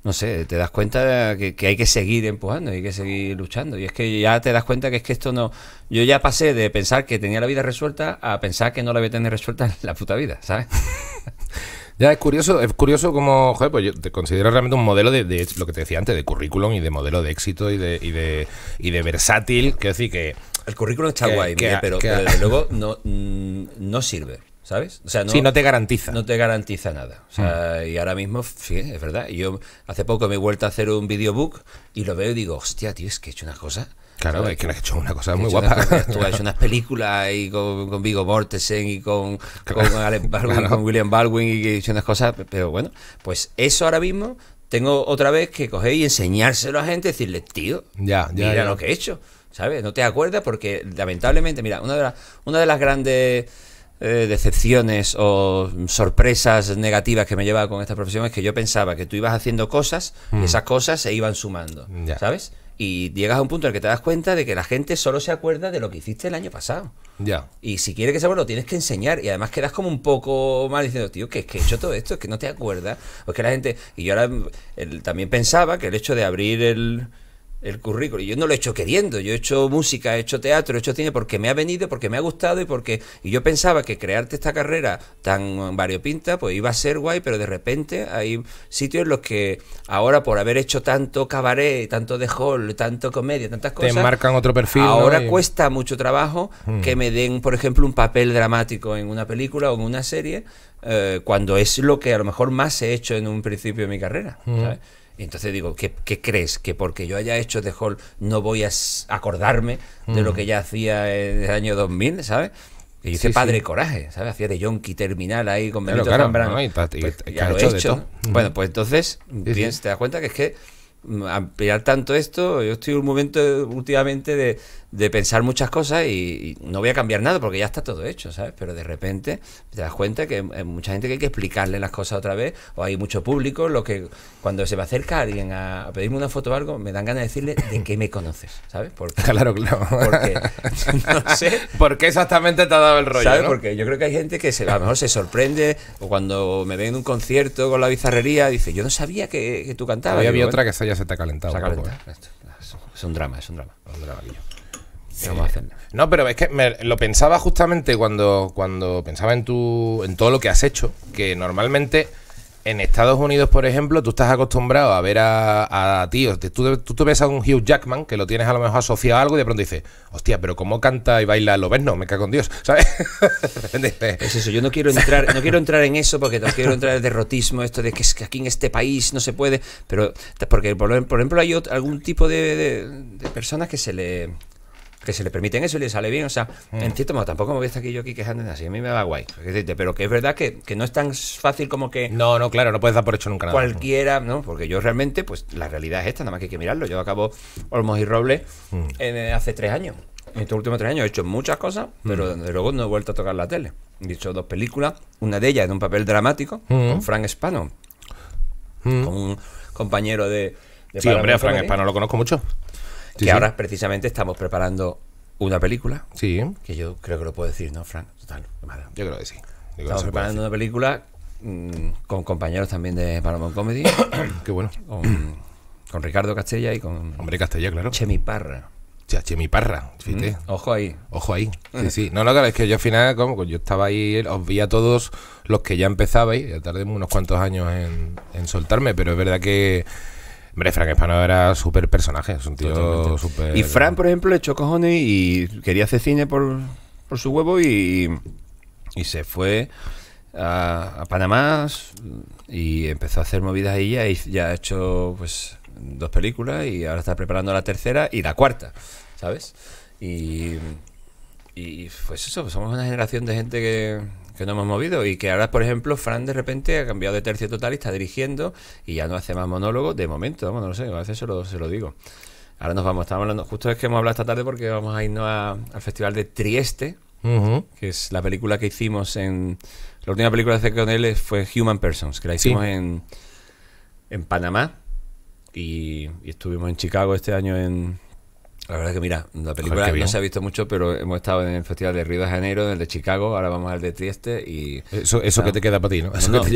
no sé, te das cuenta que, hay que seguir empujando, hay que seguir luchando. Y es que ya te das cuenta que es que esto no. Yo ya pasé de pensar que tenía la vida resuelta a pensar que no la voy a tener resuelta en la puta vida, ¿sabes? ya es curioso, es curioso como, joder, pues yo te considero realmente un modelo de, lo que te decía antes, de currículum y de modelo de éxito y de, y de, y de versátil. Quiero decir que. El currículum está guay, pero, desde luego no, mm, no sirve. ¿Sabes? O sea, no, sí, no te garantiza. No te garantiza nada. O sea, mm. Y ahora mismo, sí, es verdad. Yo hace poco me he vuelto a hacer un videobook y lo veo y digo, hostia, tío, es que he hecho una cosa. Claro, es que he hecho una cosa muy guapa. tú has hecho unas películas ahí con, Vigo Mortensen y con, con, William Baldwin y he hecho unas cosas, pero bueno, pues eso ahora mismo tengo otra vez que coger y enseñárselo a gente, y decirle, tío, ya, mira lo que he hecho, ¿sabes? No te acuerdas porque lamentablemente, mira, una de, las una de las grandes eh, decepciones o sorpresas negativas que me llevaba con esta profesión es que yo pensaba que tú ibas haciendo cosas y mm. esas cosas se iban sumando, ¿sabes? Y llegas a un punto en el que te das cuenta de que la gente solo se acuerda de lo que hiciste el año pasado. Ya. Y si quieres que se lo tienes que enseñar. Y además quedas como un poco mal diciendo, tío, que es que he hecho todo esto, es que no te acuerdas. porque pues la gente. Y yo ahora también pensaba que el hecho de abrir el, el currículo. Yo no lo he hecho queriendo, yo he hecho música, he hecho teatro, he hecho cine porque me ha venido, porque me ha gustado y porque y yo pensaba que crearte esta carrera tan variopinta pues iba a ser guay, pero de repente hay sitios en los que ahora por haber hecho tanto cabaret, tanto de hall, tanto comedia, tantas cosas, te marcan otro perfil. Ahora cuesta mucho trabajo hmm. que me den, por ejemplo, un papel dramático en una película o en una serie eh, cuando es lo que a lo mejor más he hecho en un principio de mi carrera, hmm. ¿sabes? entonces digo, ¿qué, crees? ¿Que porque yo haya hecho The Hall no voy a acordarme de lo mm. que ya hacía en el año 2000, ¿sabes? Y dice Padre Coraje, ¿sabes? Hacía de Yonki Terminal ahí con Benito claro, pues he hecho. Bueno, pues entonces, bien, te das cuenta que es que mm, ampliar tanto esto, yo estoy en un momento últimamente de, de pensar muchas cosas y, no voy a cambiar nada porque ya está todo hecho, ¿sabes? Pero de repente te das cuenta que hay mucha gente que hay que explicarle las cosas otra vez o hay mucho público, lo que cuando se me acerca alguien a, pedirme una foto o algo, me dan ganas de decirle de qué me conoces, ¿sabes? Porque, claro, claro. Porque, no sé. ¿Por qué exactamente te ha dado el rollo? ¿Sabes? Porque yo creo que hay gente que se, a lo mejor se sorprende o cuando me ven en un concierto con la bizarrería dice, yo no sabía que, tú cantabas. Había, había otra que ya se te ha calentado. ¿eh? Es un drama, es un drama. Un drama, no, pero es que lo pensaba justamente cuando, cuando pensaba en, tu, en todo lo que has hecho, que normalmente en Estados Unidos, por ejemplo, tú estás acostumbrado a ver a, tíos, tú, tú, te ves a un Hugh Jackman que lo tienes a lo mejor asociado a algo y de pronto dices, hostia, pero ¿cómo canta y baila lo ves? No, me cago con Dios, ¿sabes? es pues eso, yo no quiero entrar, no quiero entrar en eso porque no quiero entrar en el derrotismo, esto de que, es que aquí en este país no se puede, pero porque por, ejemplo hay algún tipo de personas que se le que se le permiten eso y le sale bien. O sea, mm. en cierto tampoco me voy a estar aquí yo aquí quejándome así. A mí me va guay. Pero que es verdad que, no es tan fácil como que. No, no, claro, no puedes dar por hecho nunca nada. Cualquiera, ¿no? Porque yo realmente, pues la realidad es esta, nada más que hay que mirarlo. Yo acabo Olmos y Robles mm. eh, hace tres años. En estos últimos tres años he hecho muchas cosas, pero mm. desde luego no he vuelto a tocar la tele. He hecho dos películas, una de ellas en un papel dramático, con Frank Spano, con un compañero de... sí, hombre, a Frank Spano lo conozco mucho que ahora precisamente estamos preparando una película. Sí. Que yo creo que lo puedo decir, ¿no, Fran? Total. Yo creo que sí. estamos preparando una película mm, con compañeros también de Paramount Comedy. Qué bueno. Con, Ricardo Castella y con. Hombre, Castella, claro. Chemi Parra. Chemi Parra, fíjate. Mm, ojo ahí. Ojo ahí. Sí, sí. No, no, claro, es que yo al final, como pues yo estaba ahí, os vi a todos los que ya empezabais. Ya tardé unos cuantos años en, en soltarme, pero es verdad que Hombre, Frank Espano era súper personaje, es un tío súper... Y Frank, por ejemplo, le echó cojones y quería hacer cine por, su huevo y, se fue a, Panamá y empezó a hacer movidas ahí ya, y ya ha hecho pues dos películas y ahora está preparando la tercera y la cuarta, ¿sabes? Y, y pues eso, pues somos una generación de gente que que no hemos movido y que ahora, por ejemplo, Fran de repente ha cambiado de tercio total y está dirigiendo y ya no hace más monólogo de momento, vamos, no lo sé, a veces se lo, se lo digo. Ahora nos vamos, estamos hablando, justo es que hemos hablado esta tarde porque vamos a irnos al Festival de Trieste, que es la película que hicimos en... La última película que hice con él fue Human Persons, que la hicimos en, en Panamá y estuvimos en Chicago este año en, la verdad que mira, la película no se ha visto mucho, pero hemos estado en el Festival de Río de Janeiro, en el de Chicago, ahora vamos al de Trieste y... Eso, eso que te queda para ti, ¿no?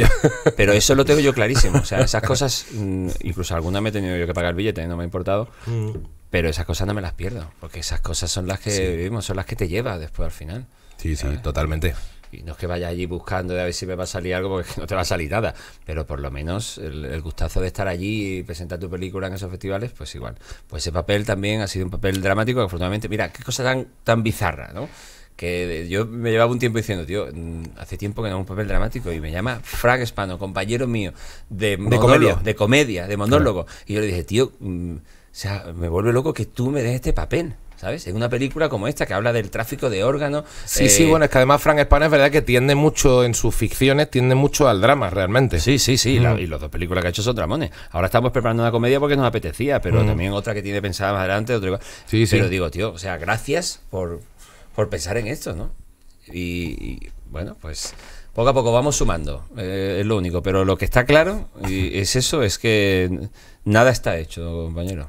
pero eso lo tengo yo clarísimo. O sea, esas cosas, mm, incluso algunas me he tenido yo que pagar billete, ¿eh? no me ha importado. Mm. Pero esas cosas no me las pierdo, porque esas cosas son las que vivimos, son las que te lleva después al final. Sí, sí, totalmente. Y no es que vaya allí buscando de a ver si me va a salir algo, porque no te va a salir nada. Pero por lo menos el, gustazo de estar allí y presentar tu película en esos festivales, pues igual. Pues ese papel también ha sido un papel dramático, afortunadamente, mira, qué cosa tan, tan bizarra, ¿no? que eh, yo me llevaba un tiempo diciendo, tío, mm, hace tiempo que no hago un papel dramático y me llama Frank Espano, compañero mío de, de, comedia. de monólogo. Y yo le dije, tío, mm, o sea, me vuelve loco que tú me des este papel. ¿sabes? En una película como esta que habla del tráfico de órganos. Sí, sí, eh, bueno, es que además Frank España es verdad que tiende mucho en sus ficciones, tiende mucho al drama realmente. Sí, sí, sí, mm. y las dos películas que ha hecho son dramones. Ahora estamos preparando una comedia porque nos apetecía, pero mm. también otra que tiene pensada más adelante, otra sí, sí. Pero digo, tío, o sea, gracias por, pensar en esto, ¿no? y, bueno, pues poco a poco vamos sumando, eh, es lo único. Pero lo que está claro es eso, es que nada está hecho, compañero.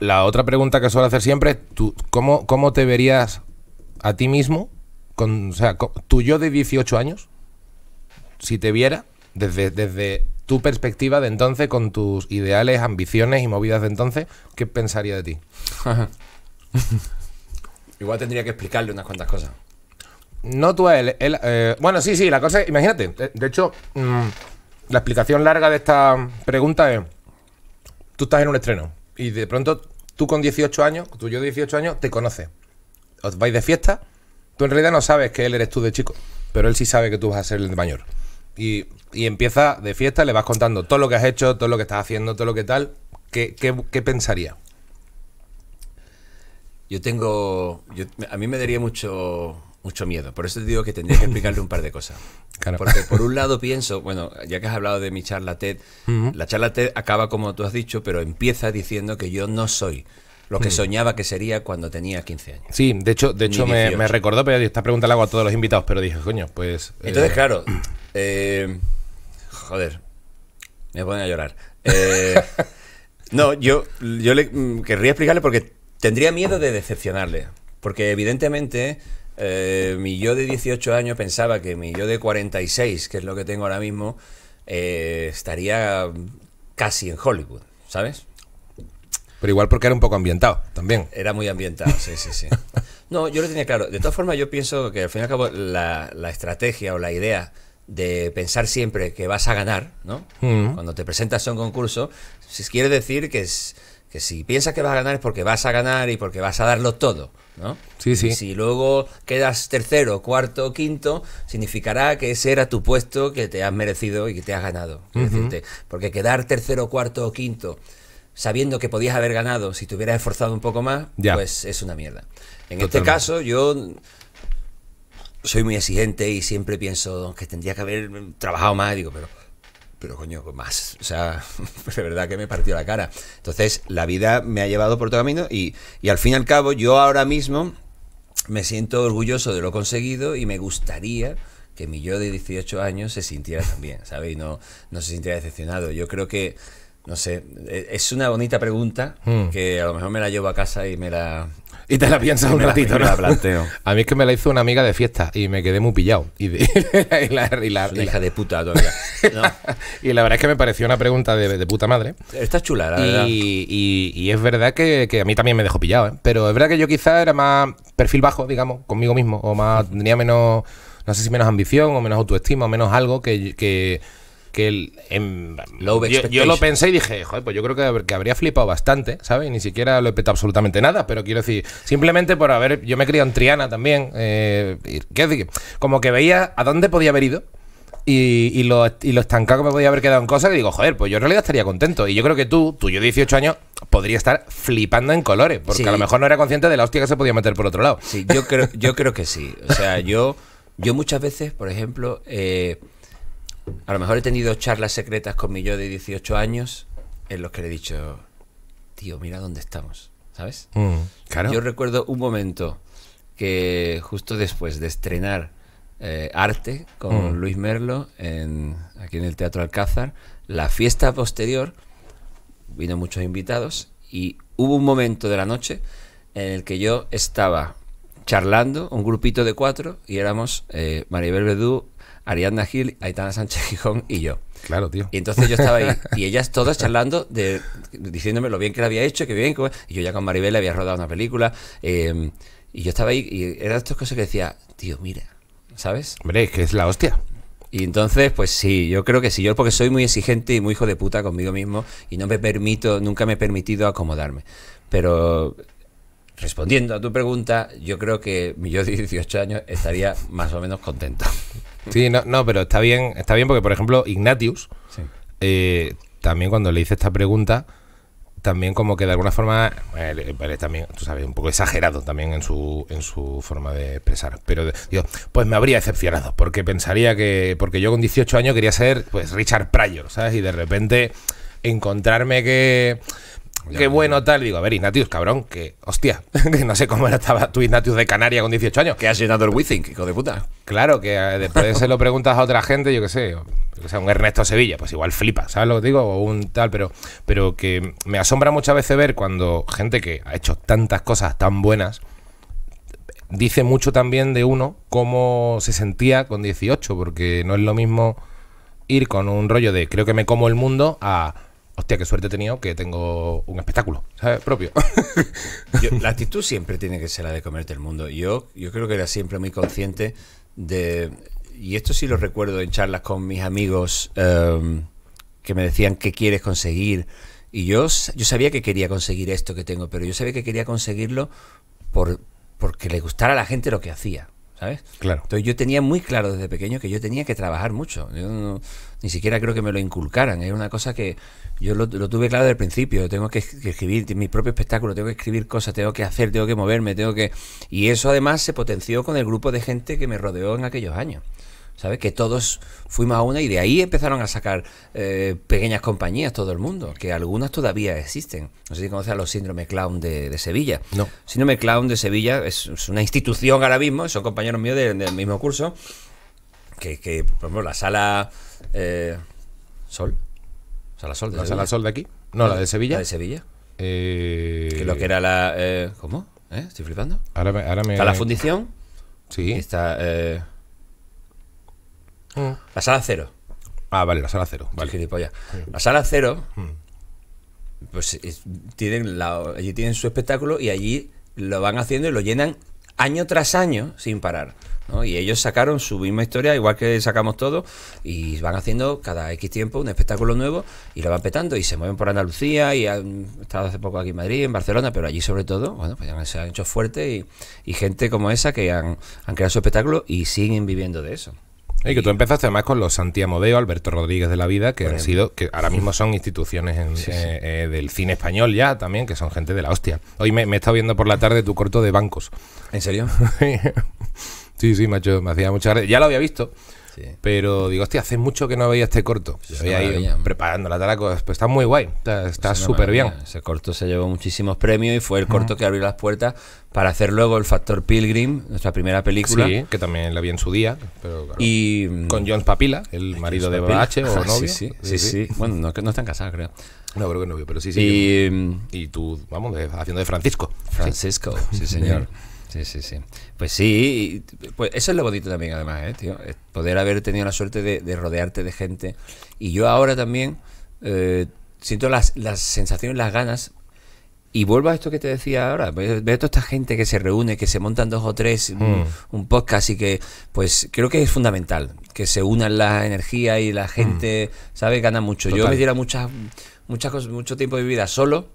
La, otra pregunta que suelo hacer siempre ¿tú, cómo, ¿cómo te verías a ti mismo? Con, o sea, tú yo de 18 años, si te viera, desde, desde tu perspectiva de entonces, con tus ideales, ambiciones y movidas de entonces, ¿qué pensaría de ti? Igual tendría que explicarle unas cuantas cosas. No tú él. Eh, bueno, sí, sí, la cosa es, imagínate, de, hecho, mm, la explicación larga de esta pregunta es, tú estás en un estreno y de pronto tú con 18 años, tú yo de 18 años, te conoces. Os vais de fiesta, tú en realidad no sabes que él eres tú de chico, pero él sí sabe que tú vas a ser el mayor. Y, empieza de fiesta, le vas contando todo lo que has hecho, todo lo que estás haciendo, todo lo que tal. ¿Qué, qué, pensaría? Yo tengo. a mí me daría mucho mucho miedo. Por eso te digo que tendría que explicarle un par de cosas. Porque por un lado pienso, bueno, ya que has hablado de mi charla TED, la charla TED acaba como tú has dicho, pero empieza diciendo que yo no soy lo que mm. soñaba que sería cuando tenía 15 años. Sí, de hecho, de hecho me, recordó, pero esta pregunta la a todos los invitados, pero dije, coño, pues... Entonces, eh, claro, eh, joder, me ponen a llorar. Eh, no, yo, yo le mm, querría explicarle porque tendría miedo de decepcionarle, porque evidentemente eh, mi yo de 18 años pensaba que mi yo de 46, que es lo que tengo ahora mismo, eh, estaría casi en Hollywood, ¿sabes? Pero igual porque era un poco ambientado también. Era muy ambientado, sí, sí, sí. No, yo lo tenía claro. De todas formas, yo pienso que al fin y al cabo la, estrategia o la idea de pensar siempre que vas a ganar, ¿no? Mm. Cuando te presentas a un concurso, si quiere decir que es si piensas que vas a ganar es porque vas a ganar y porque vas a darlo todo, ¿no? Sí, sí. si luego quedas tercero, cuarto, o quinto, significará que ese era tu puesto que te has merecido y que te has ganado. porque quedar tercero, cuarto o quinto, sabiendo que podías haber ganado si te hubieras esforzado un poco más, pues es una mierda. En este caso, yo soy muy exigente y siempre pienso que tendría que haber trabajado más, digo, pero pero coño, más. O sea, de verdad que me partió la cara. Entonces, la vida me ha llevado por todo camino y, al fin y al cabo, yo ahora mismo me siento orgulloso de lo conseguido y me gustaría que mi yo de 18 años se sintiera también, ¿sabes? Y no, no se sintiera decepcionado. Yo creo que, no sé, e, es una bonita pregunta hmm. que a lo mejor me la llevo a casa y me la, y te la piensas un ratito, la, planteo. A mí es que me la hizo una amiga de fiesta y me quedé muy pillado. Y, la, hija de puta todavía. y la verdad es que me pareció una pregunta de, puta madre. Está chula, la Y, es verdad que, a mí también me dejó pillado, ¿eh? Pero es verdad que yo quizá era más perfil bajo, digamos, conmigo mismo. O más, tenía menos, no sé si menos ambición o menos autoestima o menos algo que que en, em, yo, lo pensé y dije, joder, pues yo creo que, habría flipado bastante, ¿sabes? Y ni siquiera lo he petado absolutamente nada, pero quiero decir, simplemente por haber, yo me he criado en Triana también, eh, es decir, como que veía a dónde podía haber ido, y, lo, y estancado que me podía haber quedado en cosas que digo, joder, pues yo en realidad estaría contento. Y yo creo que tú, tú yo de 18 años, podría estar flipando en colores, porque a lo mejor no era consciente de la hostia que se podía meter por otro lado. Sí, yo creo, yo creo que sí. O sea, yo, yo muchas veces, por ejemplo, eh, a lo mejor he tenido charlas secretas con mi yo de 18 años en los que le he dicho, tío, mira dónde estamos, ¿sabes? Mm, yo recuerdo un momento que justo después de estrenar eh, arte con mm. Luis Merlo en, aquí en el Teatro Alcázar, la fiesta posterior, vino muchos invitados y hubo un momento de la noche en el que yo estaba charlando, un grupito de cuatro, y éramos eh, Maribel Bedú, Ariadna Gil, Aitana Sánchez Gijón y yo. Claro, tío. Y entonces yo estaba ahí y ellas todas charlando, de, diciéndome lo bien que la había hecho, que bien. y yo ya con Maribel había rodado una película. Em, y yo estaba ahí y eran estas cosas que decía, tío, mira, ¿sabes? Hombre, es que es la hostia. Y entonces, pues sí, yo creo que sí, yo porque soy muy exigente y muy hijo de puta conmigo mismo y no me permito, nunca me he permitido acomodarme. Pero respondiendo a tu pregunta, yo creo que mi yo de 18 años estaría más o menos contento. Sí, no, no, pero está bien, está bien porque, por ejemplo, Ignatius, eh, también cuando le hice esta pregunta, también como que de alguna forma, eh, también, tú sabes, un poco exagerado también en su, en su forma de expresar. Pero digo, pues me habría decepcionado, porque pensaría que, porque yo con 18 años quería ser, pues, Richard Pryor, ¿sabes? Y de repente encontrarme que qué bueno tal. Digo, a ver, Ignatius, cabrón, que hostia, que no sé cómo era, estaba tu Ignatius de Canaria con 18 años. Que has llenado el Withing, hijo de puta. Claro, que eh, después se lo preguntas a otra gente, yo qué sé, un Ernesto Sevilla, pues igual flipa, ¿sabes lo digo? O un tal, pero, pero que me asombra muchas veces ver cuando gente que ha hecho tantas cosas tan buenas dice mucho también de uno cómo se sentía con 18, porque no es lo mismo ir con un rollo de creo que me como el mundo a hostia, qué suerte he tenido que tengo un espectáculo, ¿sabes? Propio. la actitud siempre tiene que ser la de comerte el mundo. Yo, yo creo que era siempre muy consciente de, y esto sí lo recuerdo en charlas con mis amigos em, que me decían, ¿qué quieres conseguir? Y yo, yo sabía que quería conseguir esto que tengo, pero yo sabía que quería conseguirlo por, porque le gustara a la gente lo que hacía. ¿sabes? Claro. Entonces yo tenía muy claro desde pequeño que yo tenía que trabajar mucho. Yo ni siquiera creo que me lo inculcaran. Es una cosa que yo lo, tuve claro desde el principio. tengo que, que, escribir mi propio espectáculo, tengo que escribir cosas, tengo que hacer, tengo que moverme, tengo que... Y eso además se potenció con el grupo de gente que me rodeó en aquellos años. ¿sabes? Que todos fuimos a una y de ahí empezaron a sacar eh, pequeñas compañías todo el mundo, que algunas todavía existen. No sé si conoces a los Síndrome Clown de, Sevilla. No. Síndrome Clown de Sevilla es, una institución ahora mismo, son compañeros míos del mismo curso, que, por ejemplo, la sala eh, Sol. Sala Sol de ¿La sala Sol de aquí? No, la de Sevilla. La de Sevilla. Eh, que lo que era la... ¿Cómo? ¿Estoy flipando? Ahora, ahora me... Está la fundición. Sí. Está... Mm. La sala cero. Ah, vale, la sala cero. Vale. La sala cero, mm. pues tienen allí tienen su espectáculo y allí lo van haciendo y lo llenan año tras año sin parar. Y ellos sacaron su misma historia, igual que sacamos todo, y van haciendo cada X tiempo un espectáculo nuevo y lo van petando y se mueven por Andalucía y han estado hace poco aquí en Madrid, en Barcelona, pero allí sobre todo, bueno, pues se han hecho fuertes y, gente como esa que han creado su espectáculo y siguen viviendo de eso. Y que tú empezaste además con los Santiamodeo, Alberto Rodríguez de la Vida, que han sido, que ahora mismo son instituciones eh, eh, del cine español ya también, que son gente de la hostia. Hoy me, me he estado viendo por la tarde tu corto de bancos. ¿En serio? sí, sí, macho, me hacía mucha gracia. Ya lo había visto, pero digo, hostia, hace mucho que no veía este corto. ahí preparando la taraco. Pues está muy guay, está, súper bien. Ese corto se llevó muchísimos premios y fue el corto que abrió las puertas para hacer luego el Factor Pilgrim, nuestra primera película. que también la vi en su día. y, con John Papila, el marido de bh o novio. sí, sí, sí, Bueno, no, no están casados, creo. No, creo que novio, pero sí, sí. Y, y em, tú, vamos, haciendo de Francisco. Francisco, sí señor. Sí, sí, sí. Pues sí, pues eso es lo bonito también, además, ¿eh, tío. poder haber tenido la suerte de, rodearte de gente. Y yo ahora también eh, siento las, las sensaciones, las ganas. Y vuelvo a esto que te decía ahora. ver toda esta gente que se reúne, que se montan dos o tres, un, hmm. podcast, y que, pues, creo que es fundamental que se unan las energías y la hmm. gente, ¿sabes? sabe, Gana mucho. Yo me diera muchas, muchas cosas, mucho tiempo de vida solo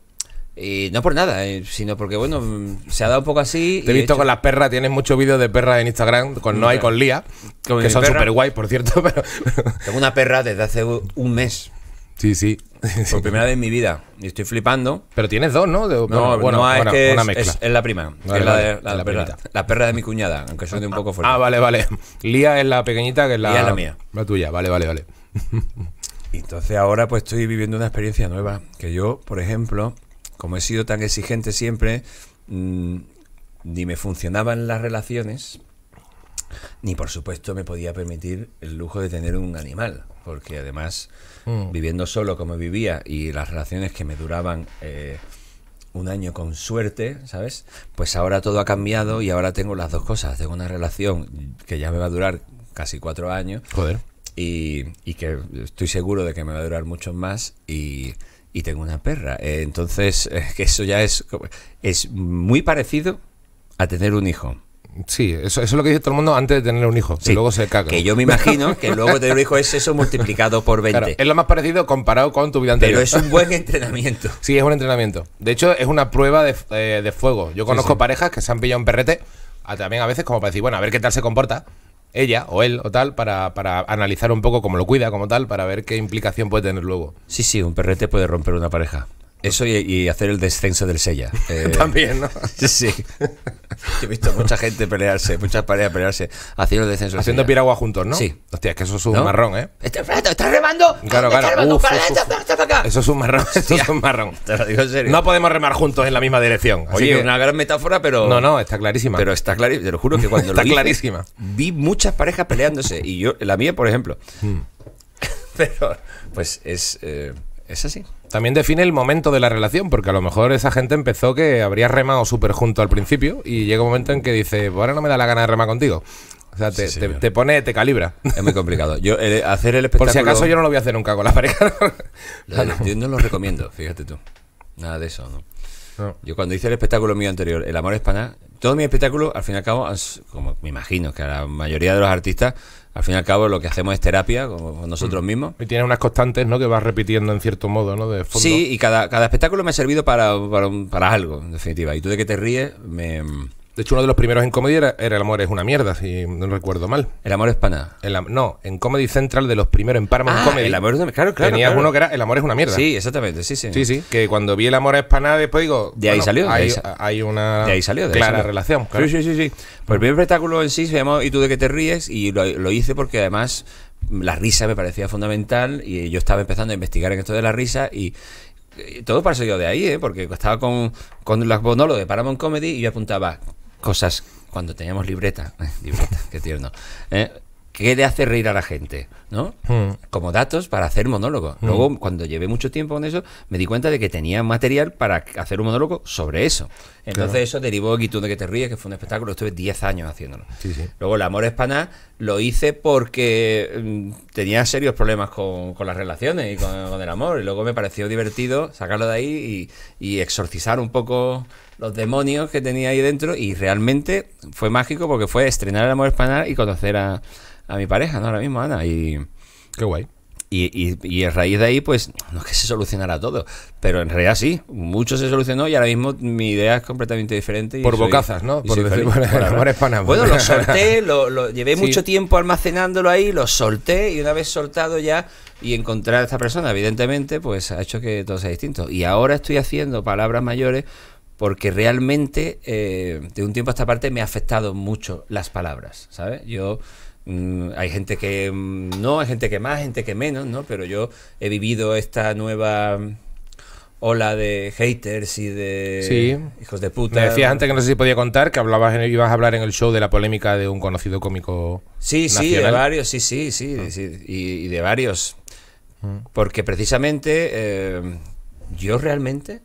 y no por nada, eh, sino porque, bueno, se ha dado un poco así. Te he visto con las perras, tienes muchos vídeos de perras en Instagram, con mm, Noa y con Lía, que son súper guay, por cierto. Pero... Tengo una perra desde hace un mes. Sí, sí. Por primera vez en mi vida. Y estoy flipando. Pero tienes dos, ¿no? no, es que una es, Es, la prima. es la, perra, de mi cuñada, aunque de un poco fuerte. Ah, vale, vale. Lía es la pequeñita que es la, mía. La tuya, vale, vale, vale. entonces ahora pues estoy viviendo una experiencia nueva. Que yo, por ejemplo, como he sido tan exigente siempre, mm, ni me funcionaban las relaciones, ni por supuesto me podía permitir el lujo de tener un animal, porque además mm. viviendo solo como vivía y las relaciones que me duraban eh, un año con suerte, ¿sabes? Pues ahora todo ha cambiado y ahora tengo las dos cosas. Tengo una relación que ya me va a durar casi cuatro años. Y, y que estoy seguro de que me va a durar mucho más y y tengo una perra. Eh, entonces, que eso ya es, es muy parecido a tener un hijo. Sí, eso, es lo que dice todo el mundo antes de tener un hijo, y que luego se caga. Que yo me imagino que luego tener un hijo es eso multiplicado por 20. es lo más parecido comparado con tu vida anterior. Pero es un buen entrenamiento. Sí, es un entrenamiento. De hecho, es una prueba de, eh, fuego. Yo conozco parejas que se han pillado un perrete, también a veces como para decir, bueno, a ver qué tal se comporta ella o él o tal para, para, analizar un poco cómo lo cuida, como tal, para ver qué implicación puede tener luego. Sí, sí, un perrete puede romper una pareja. Eso y, hacer el descenso del Sella. Eh, También, ¿no? Sí. he visto mucha gente pelearse, muchas parejas pelearse, haciendo el descenso. Haciendo piragua juntos, ¿no? Sí. Hostia, es que eso es un marrón, ¿eh? estás remando. Claro, claro. eso, es un marrón, eso es un marrón. Te lo digo en serio. No podemos remar juntos en la misma dirección. Oye, una gran metáfora, pero. No, no, está clarísima. Pero está clarísima, te lo juro que cuando está lo vi, clarísima. Vi muchas parejas peleándose. Y yo, la mía, por ejemplo. Hmm. pero, pues es. Eh, es así. También define el momento de la relación, porque a lo mejor esa gente empezó que habría remado súper junto al principio y llega un momento en que dice, bueno, pues ahora no me da la gana de remar contigo. O sea, te, pone, te calibra. Es muy complicado. Yo, hacer el espectáculo... Por si acaso yo no lo voy a hacer nunca con la pareja. Yo no lo recomiendo, fíjate tú. Nada de eso, ¿no? Yo cuando hice el espectáculo mío anterior, El Amor Hispana, todo mi espectáculo, al fin y al cabo, como me imagino que a la mayoría de los artistas, al fin y al cabo lo que hacemos es terapia con nosotros mm. mismos. Y tienes unas constantes, ¿no? Que vas repitiendo en cierto modo, ¿no? De Sí, y cada, cada espectáculo me ha servido para, para, para algo, en definitiva. Y tú de que te ríes, me de hecho, uno de los primeros en Comedy era, El amor es una mierda, si no recuerdo mal. El amor es panada? no, en Comedy Central, de los primeros en Paramount ah, Comedy. el amor es una claro, claro. tenía uno que era El amor es una mierda. Sí, exactamente, sí, sí. Sí, sí, que cuando vi el amor es panada, después digo. De ahí salió, Hay, ahí una De ahí salió, clara relación. Sí, sí, sí, sí. Pues el primer espectáculo en sí se llamó ¿Y tú de qué te ríes? Y lo, hice porque además la risa me parecía fundamental y yo estaba empezando a investigar en esto de la risa y, todo pasó yo de ahí, ¿eh? porque estaba con, con los monólogos de Paramount Comedy y yo apuntaba cosas cuando teníamos libreta, libreta, qué tierno, eh, qué le hace reír a la gente, ¿no? Hmm. Como datos para hacer monólogo. Hmm. Luego, cuando llevé mucho tiempo con eso, me di cuenta de que tenía material para hacer un monólogo sobre eso. Entonces eso derivó que Tú de que te ríes, que fue un espectáculo, estuve 10 años haciéndolo. Luego El amor hispaná lo hice porque mm, tenía serios problemas con, las relaciones y con, el amor. Y luego me pareció divertido sacarlo de ahí y, exorcizar un poco los demonios que tenía ahí dentro. Y realmente fue mágico porque fue estrenar El amor espanal y conocer a a mi pareja, ¿no? Ahora mismo, Ana. Y, Qué guay. Y, y, a raíz de ahí, pues, no es que se solucionara todo, pero en realidad sí, mucho se solucionó y ahora mismo mi idea es completamente diferente. Y por bocazas, ¿no? Por decir, por, Bueno, lo solté, lo, llevé mucho tiempo almacenándolo ahí, lo solté y una vez soltado ya y encontrar a esta persona, evidentemente, pues ha hecho que todo sea distinto. Y ahora estoy haciendo palabras mayores porque realmente eh, de un tiempo a esta parte me ha afectado mucho las palabras, ¿sabes? Yo Mm, hay gente que mm, no, hay gente que más, gente que menos, ¿no? Pero yo he vivido esta nueva mm, ola de haters y de hijos de puta. Me decías antes que no sé si podía contar que hablabas en, ibas a hablar en el show de la polémica de un conocido cómico. Sí, sí, de varios, sí, sí, sí, ah. y, de varios. Porque precisamente eh, yo realmente,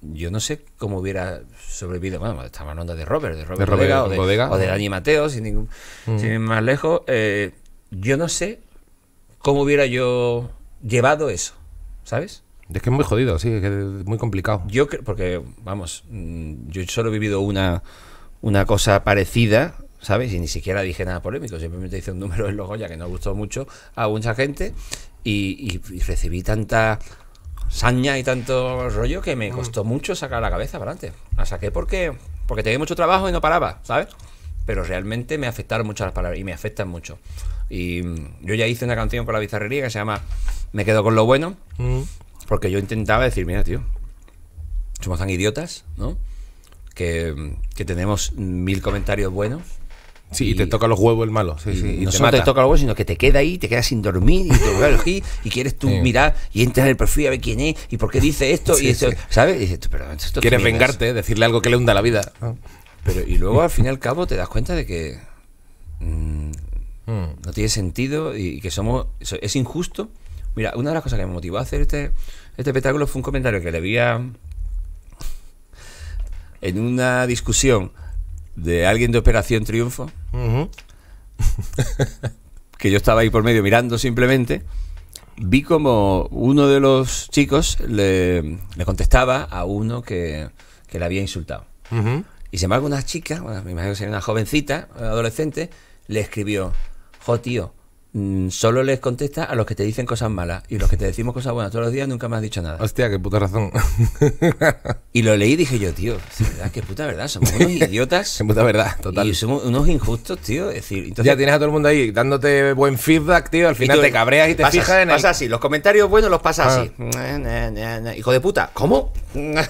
yo no sé cómo hubiera sobrevivido. Bueno, estamos hablando de Robert, de Robert, Bodega, o de, Dani Mateo, sin, ningún, mm. sin ir más lejos. Eh, yo no sé cómo hubiera yo llevado eso, ¿sabes? Es que es muy jodido, sí, es, muy complicado. Yo creo, porque, vamos, mm, yo solo he vivido una, una cosa parecida, ¿sabes? Y ni siquiera dije nada polémico, simplemente hice un número en los que no gustó mucho a mucha gente y recibí tanta saña y tanto rollo que me mm. costó mucho sacar la cabeza para adelante. La saqué porque, porque tenía mucho trabajo y no paraba, ¿sabes? Pero realmente me afectaron mucho las palabras y me afectan mucho. Y mm, yo ya hice una canción con la bizarrería que se llama Me quedo con lo bueno, mm. porque yo intentaba decir, mira, tío, somos tan idiotas, ¿no? Que, que tenemos mil comentarios buenos Sí, y, te toca los huevos el malo. no te solo te toca los huevos, sino que te queda ahí, te queda sin dormir y te aquí y quieres tú mirar y entras en el perfil a ver quién es y por qué dice esto y esto, ¿sabes? quieres vengarte, decirle algo que le hunda la vida. Pero y luego al fin y al cabo te das cuenta de que mm, hmm. no tiene sentido y que somos es injusto. Mira, una de las cosas que me motivó a hacer este este espectáculo fue un comentario que le había en una discusión de alguien de Operación Triunfo, que yo estaba ahí por medio mirando simplemente, vi como uno de los chicos le, contestaba a uno que, que le había insultado. Y sin embargo, una chica, bueno, me imagino que una jovencita, adolescente, le escribió, jo tío, Mm, solo les contesta a los que te dicen cosas malas. Y los que te decimos cosas buenas todos los días nunca me has dicho nada. Hostia, qué puta razón. y lo leí y dije yo, tío, qué puta verdad, somos unos idiotas. qué puta verdad, total. Y somos unos injustos, tío. decir, entonces, ya tienes a todo el mundo ahí dándote buen feedback, tío. Al final te cabreas y te fijas en el... así, los comentarios buenos los pasas ah. así. Hijo de puta, ¿cómo?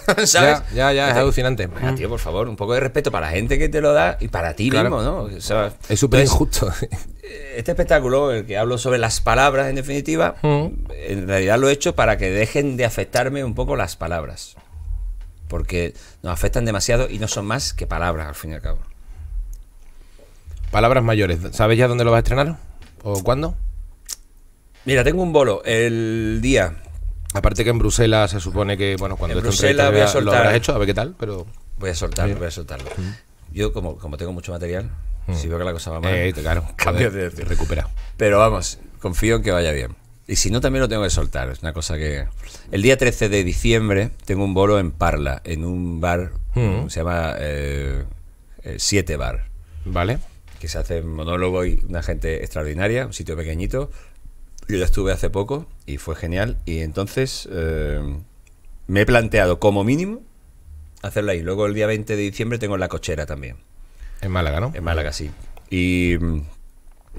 Ya, ya, es alucinante. tío, por favor, un poco de respeto para la gente que te lo da y para ti mismo, ¿no? es súper injusto este espectáculo, el que hablo sobre las palabras en definitiva, mm. en realidad lo he hecho para que dejen de afectarme un poco las palabras. Porque nos afectan demasiado y no son más que palabras, al fin y al cabo. Palabras mayores. ¿Sabes ya dónde lo vas a estrenar? ¿O cuándo? Mira, tengo un bolo el día. Aparte que en Bruselas se supone que, bueno, cuando en Bruselas voy a soltar, lo habrás hecho, a ver qué tal, pero... Voy a soltarlo, voy a soltarlo. Yo, como, como tengo mucho material, Mm. Si veo que la cosa va mal, eh, claro, cambio de recupera. Pero vamos, confío en que vaya bien. Y si no, también lo tengo que soltar. Es una cosa que. El día 13 de diciembre tengo un bolo en Parla, en un bar. Mm. Se llama eh, eh, Siete Bar. Vale. Que se hace monólogo y una gente extraordinaria, un sitio pequeñito. Yo ya estuve hace poco y fue genial. Y entonces me he planteado, como mínimo, hacerla ahí. Luego el día 20 de diciembre tengo la cochera también. En Málaga, ¿no? En Málaga, sí. Y,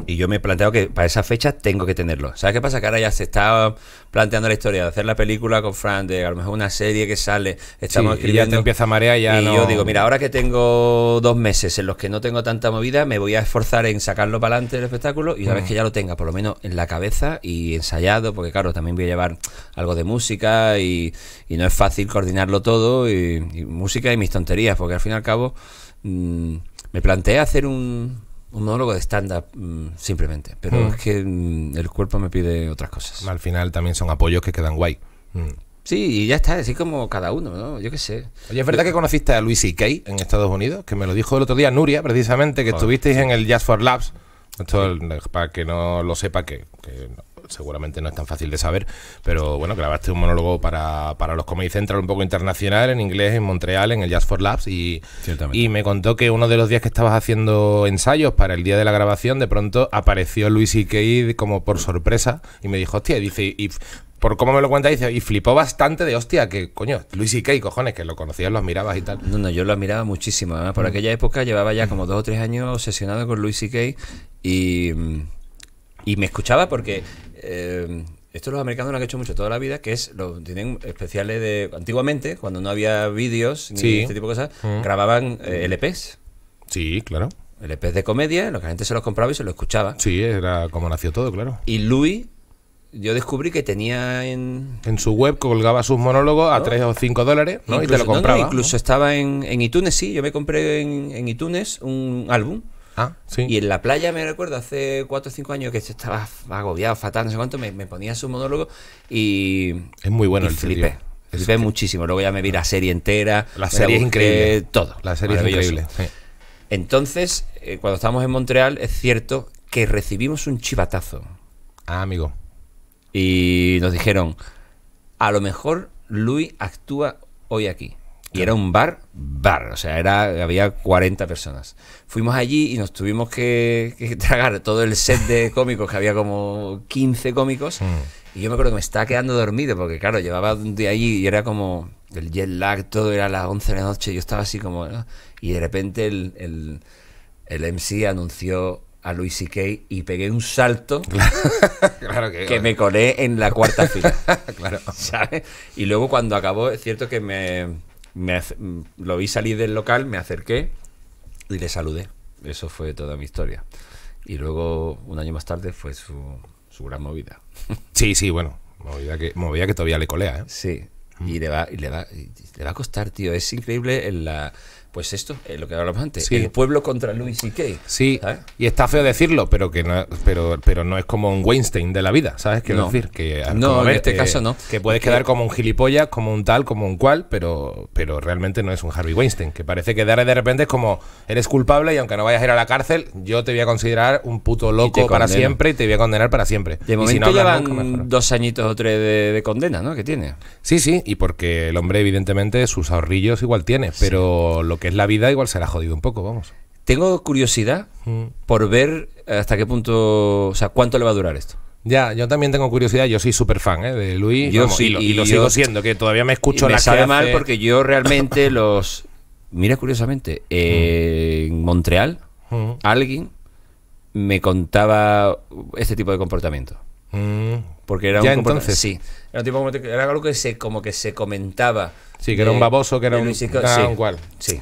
yo me he planteado que para esa fecha tengo que tenerlo. ¿Sabes qué pasa? Que ahora ya se está planteando la historia de hacer la película con Fran, de a lo mejor una serie que sale, estamos escribiendo. Y ya te empieza a marear ya. Y yo digo, mira, ahora que tengo dos meses en los que no tengo tanta movida, me voy a esforzar en sacarlo para adelante el espectáculo y una mm. que ya lo tenga, por lo menos en la cabeza y ensayado, porque claro, también voy a llevar algo de música y, no es fácil coordinarlo todo y, música y mis tonterías, porque al fin y al cabo. Mm, me planteé hacer un, monólogo de stand-up mm, simplemente, pero mm. es que mm, el cuerpo me pide otras cosas. Al final también son apoyos que quedan guay. Sí, y ya está, así como cada uno, ¿no? Yo qué sé. Oye, ¿es verdad que conociste a Luis C.K. en Estados Unidos? Que me lo dijo el otro día Nuria, precisamente, que estuvisteis en el Jazz for Labs. Esto, para que no lo sepa, que, que seguramente no es tan fácil de saber, pero bueno, grabaste un monólogo para, para los Comedy Central un poco internacional, en inglés, en Montreal, en el Jazz for Labs, y, y me contó que uno de los días que estabas haciendo ensayos para el día de la grabación, de pronto apareció Luis Ikei como por sorpresa y me dijo, hostia, y dice, y por cómo me lo cuenta, dice, y flipó bastante de hostia, que coño, Luis y Kay, cojones, que lo conocías, lo admirabas y tal. No, no, yo lo admiraba muchísimo. Además, por mm. aquella época llevaba ya como dos o tres años obsesionado con Luis y Kay y, y me escuchaba porque eh, esto los americanos lo han hecho mucho toda la vida, que es lo tienen especiales de antiguamente cuando no había vídeos ni este tipo de cosas, mm. grababan eh, LPs. Sí, claro. LPs de comedia, lo que la gente se los compraba y se los escuchaba. Sí, era como nació todo, claro. Y Louis yo descubrí que tenía en... su web colgaba sus monólogos a 3 o 5 dólares y te lo compraba. incluso estaba en, iTunes, sí. Yo me compré en iTunes un álbum Ah, y en la playa me recuerdo hace 4 o 5 años que estaba agobiado, fatal, no sé cuánto, me, ponía su monólogo y. Es muy bueno el flipé. Flipé muchísimo. Luego ya me vi la serie entera. La serie es increíble. Todo. La serie increíble. Entonces, eh, cuando estábamos en Montreal, es cierto que recibimos un chivatazo. Ah, amigo. Y nos dijeron, a lo mejor Luis actúa hoy aquí. Y era un bar, bar, o sea, era, había 40 personas. Fuimos allí y nos tuvimos que, tragar todo el set de cómicos, que había como 15 cómicos. Mm. Y yo me acuerdo que me estaba quedando dormido, porque claro, llevaba un día allí y era como el jet lag, todo era a las 11 de la noche, yo estaba así como... Y de repente el, el, el MC anunció a Luis C.K. y pegué un salto claro, que, que me colé en la cuarta fila. claro. ¿sabes? Y luego cuando acabó, es cierto que me me mm, lo vi salir del local, me acerqué y le saludé. Eso fue toda mi historia. Y luego, un año más tarde, fue su, su gran movida. Sí, sí, bueno, movida que, movida que todavía le colea. ¿eh? Sí, y le va, y le, va, le va a costar, tío. Es increíble en la pues esto, es lo que hablamos antes, el pueblo contra Luis y Kay. Sí, y está feo decirlo, pero que no, pero, pero no es como un Weinstein de la vida, ¿sabes? Quiero no. decir que en este caso no. Que puedes quedar como un gilipollas, como un tal, como un cual, pero, pero realmente no es un Harvey Weinstein, que parece que de, repente es como eres culpable y aunque no vayas a ir a la cárcel, yo te voy a considerar un puto loco para siempre y te voy a condenar para siempre. De momento llevan dos añitos o tres de, condena, ¿no? Que tiene. Sí, sí, y porque el hombre evidentemente sus ahorrillos igual tiene, pero lo lo que es la vida, igual será jodido un poco, vamos. Tengo curiosidad mm. por ver hasta qué punto, o sea, cuánto le va a durar esto. Ya, yo también tengo curiosidad, yo soy súper fan ¿eh? de Luis yo y, lo, sigo siendo, que todavía me escucho la sabe mal porque yo realmente los... Mira, curiosamente, eh, mm. en Montreal mm. alguien me contaba este tipo de comportamiento. Porque era ¿Ya un entonces? Sí. Era, algo que se, como que se comentaba. Sí, que era un baboso, que era un, sí, cual. Sí.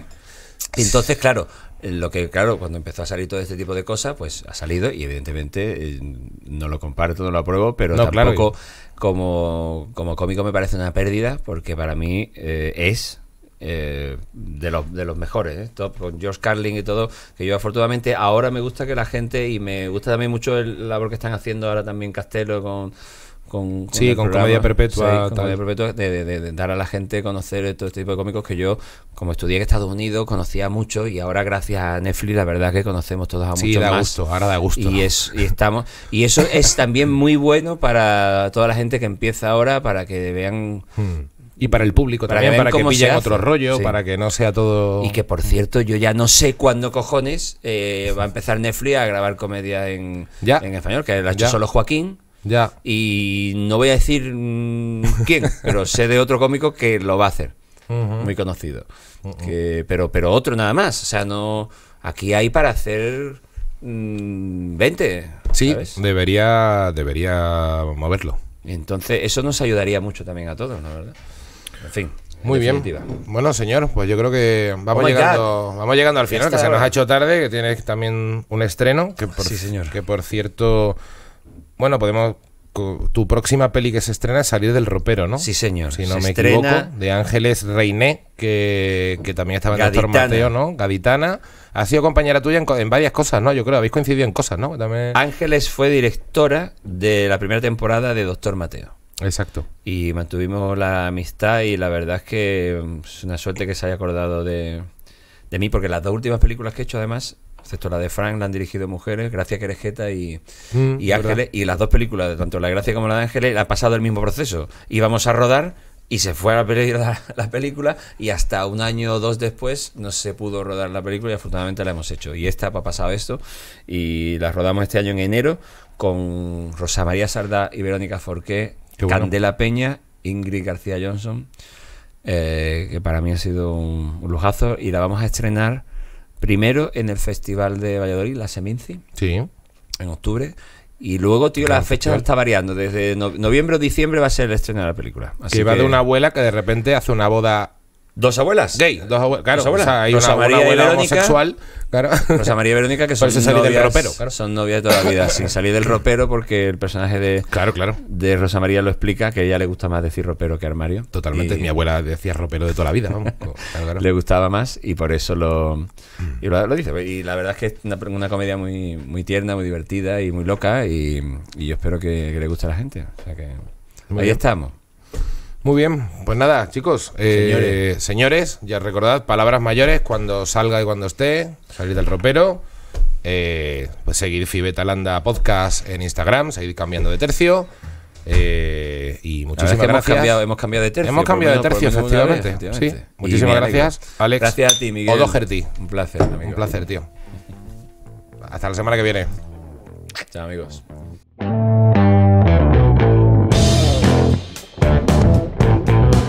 entonces, claro, lo que, claro, cuando empezó a salir todo este tipo de cosas, pues ha salido y evidentemente eh, no lo comparto, no lo apruebo, pero tampoco como, cómico me parece una pérdida porque para mí eh, es eh, de, los, mejores, ¿eh? con George Carling y todo, que yo afortunadamente ahora me gusta que la gente, y me gusta también mucho el labor que están haciendo ahora también Castelo con... Con, con comedia perpetua, perpetua de, dar a la gente conocer todo este tipo de cómicos que yo como estudié en Estados Unidos conocía mucho y ahora gracias a Netflix la verdad que conocemos todos a muchos gusto ahora da gusto y es y estamos y eso es también muy bueno para toda la gente que empieza ahora para que vean hmm. Y para el público también, para que pillen otro rollo, para que no sea todo. Y que por cierto, yo ya no sé cuándo cojones eh, va a empezar Netflix a grabar comedia en, en español, que la ha hecho solo Joaquín. Ya. Y no voy a decir mm, quién, pero sé de otro cómico que lo va a hacer. Muy conocido. pero, pero otro nada más. O sea, no. Aquí hay para hacer. 20. Mm, sí, debería debería moverlo. Entonces, eso nos ayudaría mucho también a todos, la verdad. En fin. Muy bien. Bueno, señor, pues yo creo que vamos, oh llegando, vamos llegando al final, que se nos ha hecho tarde, que tiene también un estreno. Que por, sí, señor. Que por cierto, bueno, podemos. Tu próxima peli que se estrena es Salir del Ropero, ¿no? Sí, señor. Si no me equivoco, de Ángeles Reiné, que, también estaba en Doctor Mateo, ¿no? Gaditana. Ha sido compañera tuya en, en, varias cosas, ¿no? Yo creo, habéis coincidido en cosas, ¿no? También... Ángeles fue directora de la primera temporada de Doctor Mateo. Exacto. Y mantuvimos la amistad y la verdad es que mm, es una suerte que se haya acordado de, de mí, porque las dos últimas películas que he hecho además excepto la de Frank, la han dirigido mujeres, Gracia Querejeta y, mm, y Ángeles, y las dos películas, tanto la Gracia como la de Ángeles, ha pasado el mismo proceso. Íbamos a rodar y se fue a la, la, película y hasta un año o dos después no se pudo rodar la película y afortunadamente la hemos hecho. Y esta pues, ha pasado esto y la rodamos este año en enero con Rosa María Sarda y Verónica Forqué Candela Peña, Ingrid García Johnson, eh, que para mí ha sido un, lujazo. Y la vamos a estrenar primero en el Festival de Valladolid, la Seminci. Sí. En octubre. Y luego, tío, la fecha está variando. Desde noviembre o diciembre va a ser el estreno de la película. Así que va de una abuela que de repente hace una boda Dos abuelas. Gay. Dos, abuelas. claro, dos abuelas. Rosa María homosexual. Claro. Rosa María y Verónica, que son, novias, del ropero, son novias de toda la vida. sin salir del ropero, porque el personaje de, de Rosa María lo explica, que a ella le gusta más decir ropero que armario. Totalmente. mi abuela decía ropero de toda la vida. Vamos. Claro, le gustaba más y por eso mm. lo, dice. Y la verdad es que es una, comedia muy, muy tierna, muy divertida y muy loca. Y, yo espero que, le guste a la gente. que, ahí estamos. Muy bien, pues nada, chicos, eh, señores. ya recordad, palabras mayores cuando salga y cuando esté, salir del ropero, eh, pues seguir Fibetalanda Podcast en Instagram, seguir cambiando de tercio. Eh, y muchísimas gracias. Hemos cambiado, de tercio. Hemos cambiado de tercio, efectivamente. Muchísimas gracias, Alex. Gracias a ti, Miguel. Gerti. Un placer, amigo. Un placer, tío. Hasta la semana que viene. Chao, amigos.